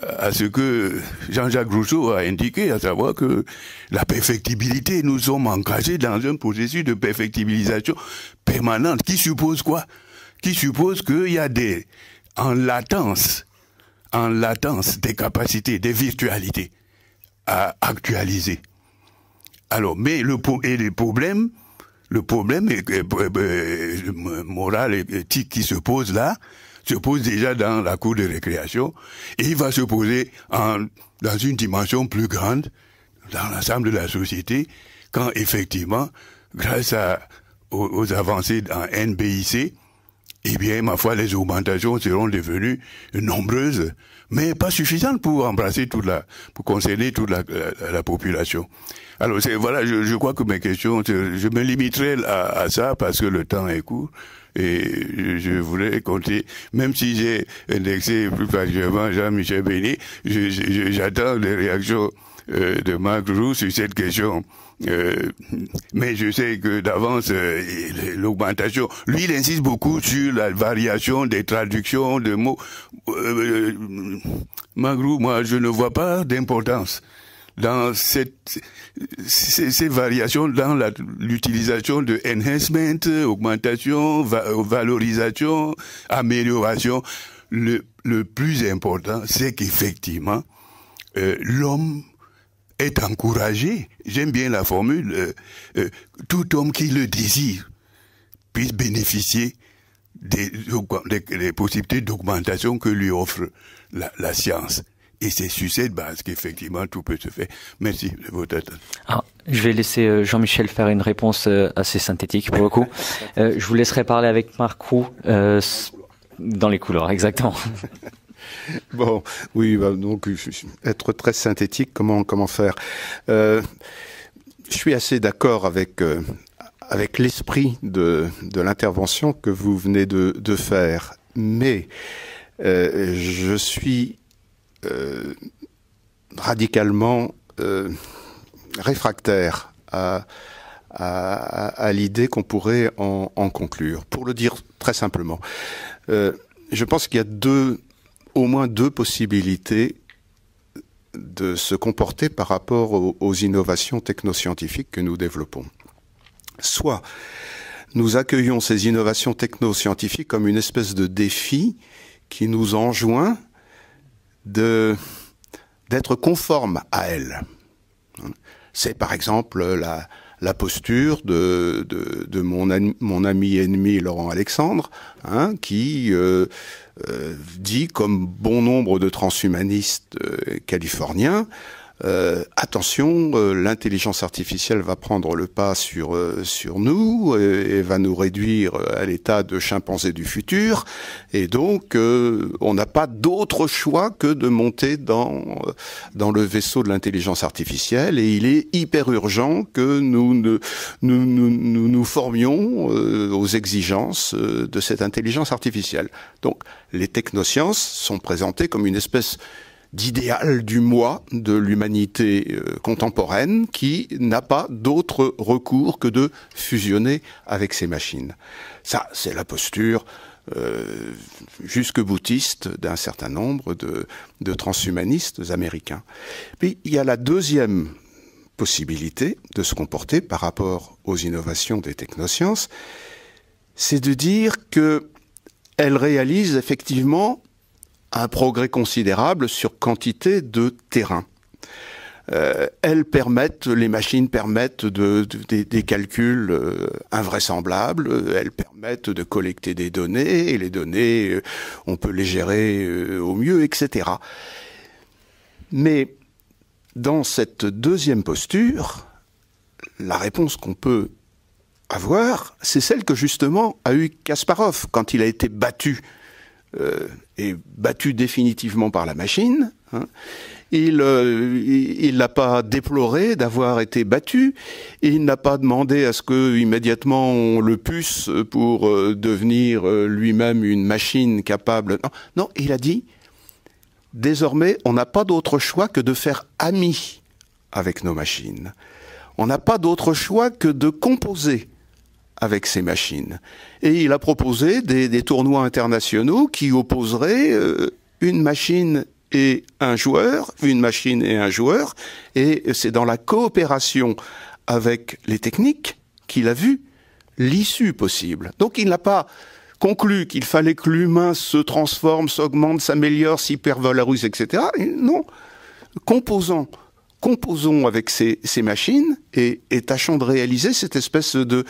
à ce que Jean-Jacques Rousseau a indiqué, à savoir que la perfectibilité, nous sommes engagés dans un processus de perfectibilisation permanente qui suppose quoi Qui suppose qu'il y a des, en latence, en latence des capacités, des virtualités à actualiser. Alors, mais le, et les problèmes, le problème euh, euh, moral et éthique qui se pose là, se pose déjà dans la cour de récréation et il va se poser en, dans une dimension plus grande dans l'ensemble de la société quand effectivement, grâce à, aux, avancées en NBIC, eh bien, ma foi, les augmentations seront devenues nombreuses, mais pas suffisantes pour embrasser toute la, pour concerner toute la, population. Alors, c'est, voilà, je, je, crois que mes questions, je me limiterai à ça parce que le temps est court. Et je voulais compter, même si j'ai indexé plus particulièrement Jean-Michel Béni, j'attends les réactions euh, de Magrou sur cette question. Euh, mais je sais que d'avance, euh, l'augmentation... Lui, il insiste beaucoup sur la variation des traductions de mots. Magrou, moi, je ne vois pas d'importance dans cette, ces, variations dans l'utilisation de enhancement, augmentation, valorisation, amélioration. Le, plus important, c'est qu'effectivement, euh, l'homme est encouragé, j'aime bien la formule, euh, euh, tout homme qui le désire puisse bénéficier des, possibilités d'augmentation que lui offre la science. Et c'est sur cette base qu'effectivement tout peut se faire. Merci de votre attention. Ah, je vais laisser euh, Jean-Michel faire une réponse euh, assez synthétique pour le coup. Euh, je vous laisserai parler avec Marc Roux dans les couleurs, exactement. bon, oui, bah, donc être très synthétique, comment comment faire Je suis assez d'accord avec avec l'esprit de, l'intervention que vous venez de, faire, mais je suis euh, radicalement euh, réfractaire réfractaires à, l'idée qu'on pourrait en, conclure. Pour le dire très simplement, euh, je pense qu'il y a deux, au moins deux possibilités de se comporter par rapport aux innovations technoscientifiques que nous développons. Soit nous accueillons ces innovations technoscientifiques comme une espèce de défi qui nous enjoint de d'être conforme à elle. C'est par exemple la, la posture de, de, mon, ami, mon, ami ennemi Laurent Alexandre, hein, qui euh, euh, dit, comme bon nombre de transhumanistes euh, californiens, euh, attention, euh, l'intelligence artificielle va prendre le pas sur, euh, sur nous et, va nous réduire à l'état de chimpanzé du futur. Et donc, on n'a pas d'autre choix que de monter dans, dans le vaisseau de l'intelligence artificielle. Et il est hyper urgent que nous ne, nous, nous, formions aux exigences de cette intelligence artificielle. Donc, les technosciences sont présentées comme une espèce d'idéal du moi de l'humanité euh, contemporaine qui n'a pas d'autre recours que de fusionner avec ces machines. Ça, c'est la posture euh, jusque boutiste d'un certain nombre de, de transhumanistes américains. Puis il y a la deuxième possibilité de se comporter par rapport aux innovations des technosciences, c'est de dire que elles réalisent effectivement un progrès considérable sur quantité de terrain. Euh, elles permettent, les machines permettent de, des, calculs euh, invraisemblables, elles permettent de collecter des données, et les données, euh, on peut les gérer au mieux, etc. Mais dans cette deuxième posture, la réponse qu'on peut avoir, c'est celle que justement a eu Kasparov quand il a été battu euh, est battu définitivement par la machine. Hein. Il n'a euh, pas déploré d'avoir été battu. Il n'a pas demandé à ce que immédiatement on le puce pour euh, devenir lui-même une machine capable. non, il a dit désormais, on n'a pas d'autre choix que de faire ami avec nos machines. On n'a pas d'autre choix que de composer avec ces machines. Et il a proposé des, tournois internationaux qui opposeraient euh, une machine et un joueur, une machine et un joueur, et c'est dans la coopération avec les techniques qu'il a vu l'issue possible. Donc il n'a pas conclu qu'il fallait que l'humain se transforme, s'augmente, s'améliore, ruse etc. Non. Composons. Composons avec ces, machines et, et tâchons de réaliser cette espèce de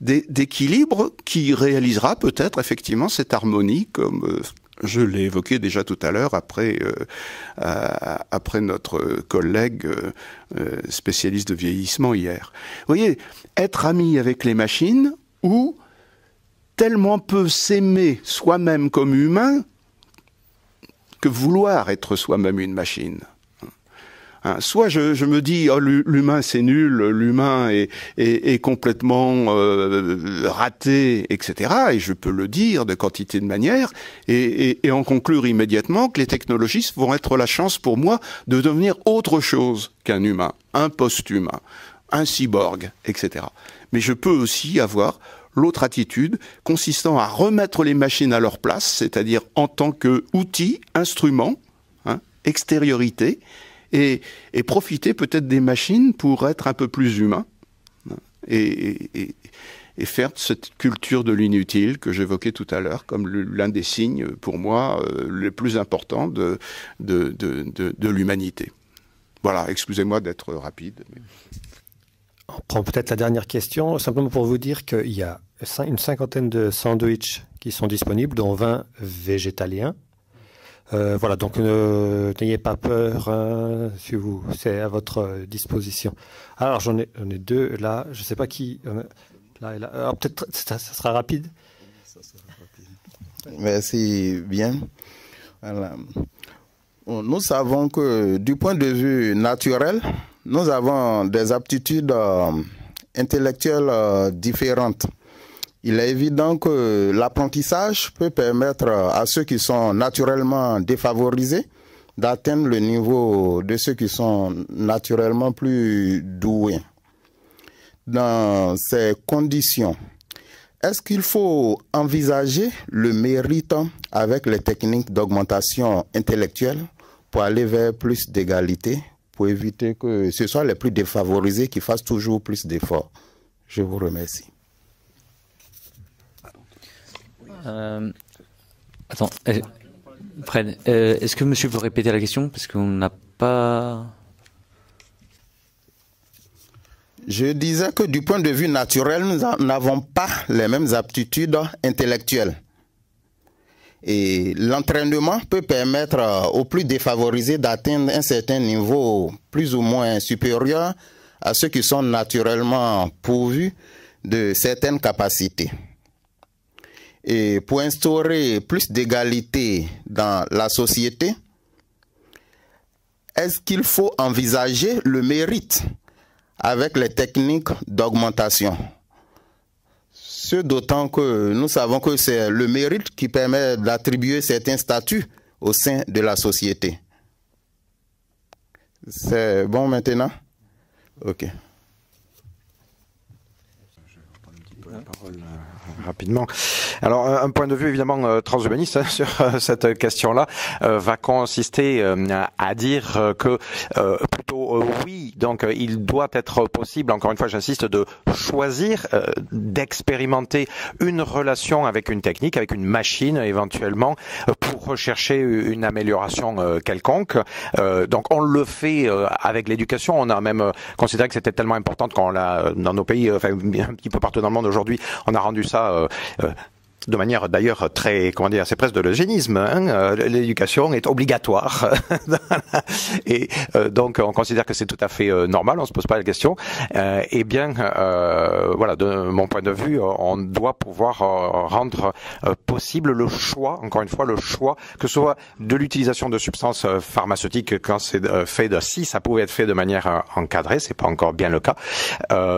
d'équilibre qui réalisera peut-être effectivement cette harmonie comme euh, je l'ai évoqué déjà tout à l'heure après, euh, après notre collègue euh, spécialiste de vieillissement hier. Vous voyez, être ami avec les machines ou tellement peu s'aimer soi-même comme humain que vouloir être soi-même une machine. Hein, soit je, me dis oh, l'humain c'est nul, l'humain est, complètement euh, raté, etc. Et je peux le dire de quantité de manières et, en conclure immédiatement que les technologistes vont être la chance pour moi de devenir autre chose qu'un humain, un post-humain, un cyborg, etc. Mais je peux aussi avoir l'autre attitude consistant à remettre les machines à leur place, c'est-à-dire en tant qu'outil, instrument, hein, extériorité, et, profiter peut-être des machines pour être un peu plus humain hein, et, faire cette culture de l'inutile que j'évoquais tout à l'heure comme l'un des signes pour moi euh, les plus importants de, de, de, de, l'humanité. Voilà, excusez-moi d'être rapide. On prend peut-être la dernière question, simplement pour vous dire qu'il y a une cinquantaine de sandwichs qui sont disponibles, dont 20 végétaliens. Euh, voilà, donc euh, n'ayez pas peur hein, si vous, c'est à votre disposition. Alors j'en ai, deux là, je ne sais pas qui. Euh, là peut-être ça, ça, sera rapide. Merci bien. Nous savons que du point de vue naturel, nous avons des aptitudes intellectuelles différentes. Il est évident que l'apprentissage peut permettre à ceux qui sont naturellement défavorisés d'atteindre le niveau de ceux qui sont naturellement plus doués. Dans ces conditions, est-ce qu'il faut envisager le mérite avec les techniques d'augmentation intellectuelle pour aller vers plus d'égalité, pour éviter que ce soit les plus défavorisés qui fassent toujours plus d'efforts Je vous remercie. Euh, attends, eh, Fred, euh, est-ce que monsieur peut répéter la question Parce qu'on n'a pas. Je disais que du point de vue naturel, nous n'avons pas les mêmes aptitudes intellectuelles. Et l'entraînement peut permettre euh, aux plus défavorisés d'atteindre un certain niveau plus ou moins supérieur à ceux qui sont naturellement pourvus de certaines capacités et pour instaurer plus d'égalité dans la société, est-ce qu'il faut envisager le mérite avec les techniques d'augmentation Ce d'autant que nous savons que c'est le mérite qui permet d'attribuer certains statuts au sein de la société. C'est bon maintenant Ok. Je vais un la parole. Euh, rapidement. Alors, un point de vue évidemment euh, transhumaniste hein, sur euh, cette question-là euh, va consister à dire que plutôt oui, donc il doit être possible, encore une fois j'insiste, de choisir, d'expérimenter une relation avec une technique, avec une machine éventuellement, pour rechercher une amélioration quelconque. donc on le fait avec l'éducation, on a même considéré que c'était tellement important qu'on l'a dans nos pays, enfin un petit peu partout dans le monde aujourd'hui, on a rendu ça euh, euh de manière d'ailleurs très, comment dire, c'est presque de l'eugénisme. Hein, euh, L'éducation est obligatoire. et euh, donc, on considère que c'est tout à fait euh, normal, on se pose pas la question. et eh bien, voilà, de mon point de vue, on doit pouvoir rendre possible le choix, encore une fois, le choix, que ce soit de l'utilisation de substances pharmaceutiques quand c'est fait de si ça pouvait être fait de manière encadrée, c'est pas encore bien le cas,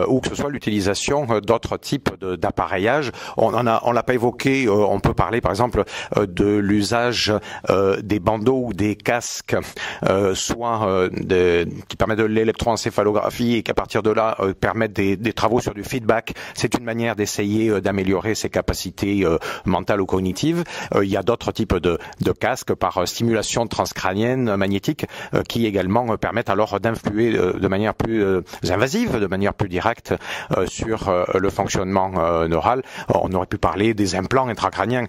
ou que ce soit l'utilisation d'autres types d'appareillages. On en a, on l'a pas évoqué euh, on peut parler par exemple euh, de l'usage euh, des bandeaux ou des casques, soit qui permettent de l'électroencéphalographie et à partir de là permettent des, travaux sur du feedback. C'est une manière d'essayer d'améliorer ses capacités mentales ou cognitives. il y a d'autres types de, de casques par stimulation transcrânienne magnétique qui également permettent alors d'influer de manière plus invasive, de manière plus directe sur le fonctionnement neural. On aurait pu parler des plan intracrânien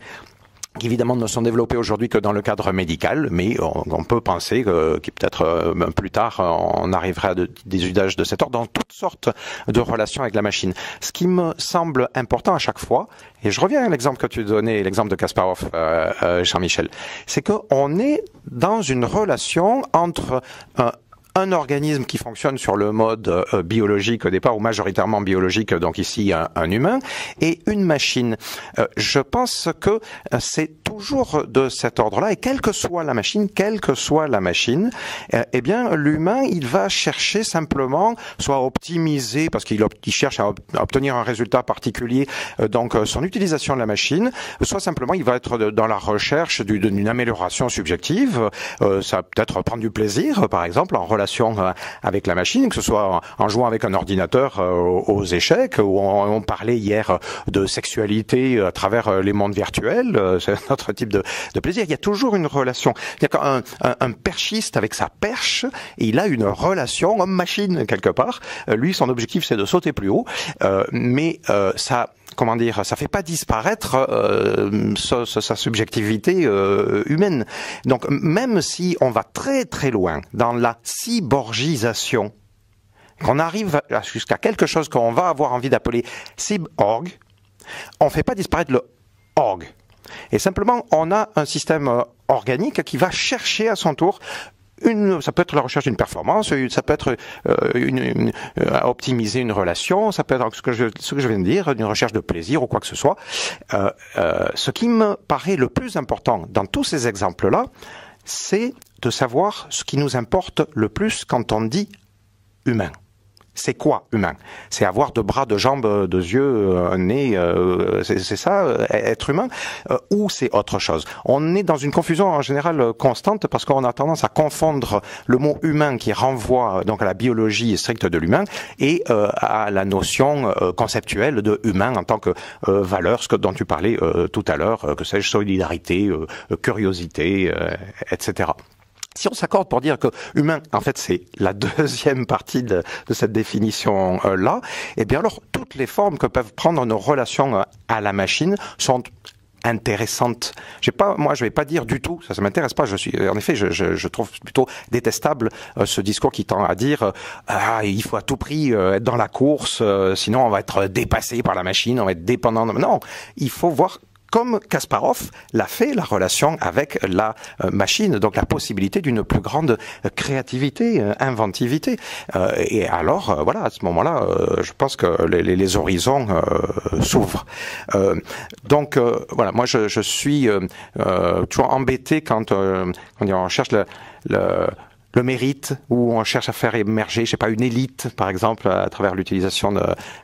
qui évidemment ne sont développés aujourd'hui que dans le cadre médical, mais on, peut penser que, peut-être euh, plus tard on arriverait à des usages de cet ordre dans toutes sortes de relations avec la machine. Ce qui me semble important à chaque fois, et je reviens à l'exemple que tu donnais, l'exemple de Kasparov, euh, euh, Jean-Michel, c'est qu'on est dans une relation entre un organisme qui fonctionne sur le mode euh, biologique au départ, ou majoritairement biologique, donc ici un, humain, et une machine. Euh, je pense que euh, c'est toujours de cet ordre-là, et quelle que soit la machine, quelle que soit la machine, eh bien l'humain, il va chercher simplement, soit optimiser, parce qu'il cherche à, obtenir un résultat particulier, donc son utilisation de la machine, soit simplement il va être dans la recherche d'une amélioration subjective, ça peut-être prendre du plaisir, par exemple, en relation euh, avec la machine, que ce soit en jouant avec un ordinateur euh, aux échecs, ou on, parlait hier euh, de sexualité à travers les mondes virtuels, c'est notre autre type de, plaisir. Il y a toujours une relation. Il y a un, perchiste avec sa perche, et il a une relation homme-machine quelque part. Lui, son objectif, c'est de sauter plus haut, mais ça comment dire, ça fait pas disparaître euh, sa, subjectivité euh, humaine. Donc même si on va très très loin dans la cyborgisation, qu'on arrive jusqu'à quelque chose qu'on va avoir envie d'appeler cyborg, on ne fait pas disparaître le org. Et simplement, on a un système euh, organique qui va chercher à son tour ça peut être la recherche d'une performance, ça peut être euh, une, euh, optimiser une relation, ça peut être ce que je, ce que je viens de dire, une recherche de plaisir ou quoi que ce soit. Euh, euh, ce qui me paraît le plus important dans tous ces exemples-là, c'est de savoir ce qui nous importe le plus quand on dit humain c'est quoi humain C'est avoir de bras, de jambes, euh, de yeux, euh, un nez, euh, c'est ça e-, être humain ou c'est autre chose On est dans une confusion en général constante parce qu'on a tendance à confondre le mot humain qui renvoie donc à la biologie stricte de l'humain et à la notion conceptuelle de humain en tant que valeur, ce dont tu parlais tout à l'heure, que sais-je, solidarité, curiosité, etc si on s'accorde pour dire que humain, en fait, c'est la deuxième partie de, cette définition-là, et eh bien alors, toutes les formes que peuvent prendre nos relations euh, à la machine sont intéressantes. J'ai pas, moi, je vais pas dire du tout. Ça, ne m'intéresse pas. Je suis, euh, en effet, je, trouve plutôt détestable euh, ce discours qui tend à dire ah, il faut à tout prix être dans la course, sinon on va être dépassé par la machine, on va être dépendant. Non, il faut voir comme Kasparov l'a fait, la relation avec la euh, machine, donc la possibilité d'une plus grande euh, créativité, euh, inventivité. et alors, voilà, à ce moment-là, je pense que les, horizons s'ouvrent. donc, voilà, moi, je, suis toujours embêté quand, on cherche le le mérite, où on cherche à faire émerger, je sais pas, une élite, par exemple, à travers l'utilisation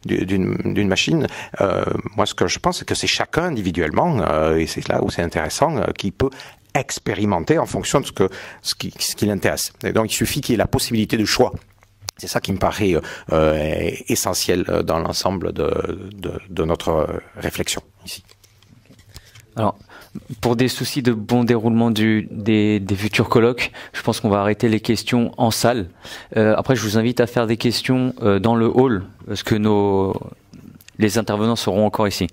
d'une machine. Euh, moi, ce que je pense, c'est que c'est chacun individuellement, euh, et c'est là où c'est intéressant, euh, qui peut expérimenter en fonction de ce, que, ce qui, ce qui l'intéresse. donc, il suffit qu'il y ait la possibilité de choix. C'est ça qui me paraît essentiel dans l'ensemble de, de notre réflexion ici. Alors, pour des soucis de bon déroulement des, futurs colloques, je pense qu'on va arrêter les questions en salle. Euh, après, je vous invite à faire des questions euh, dans le hall, parce que les intervenants seront encore ici.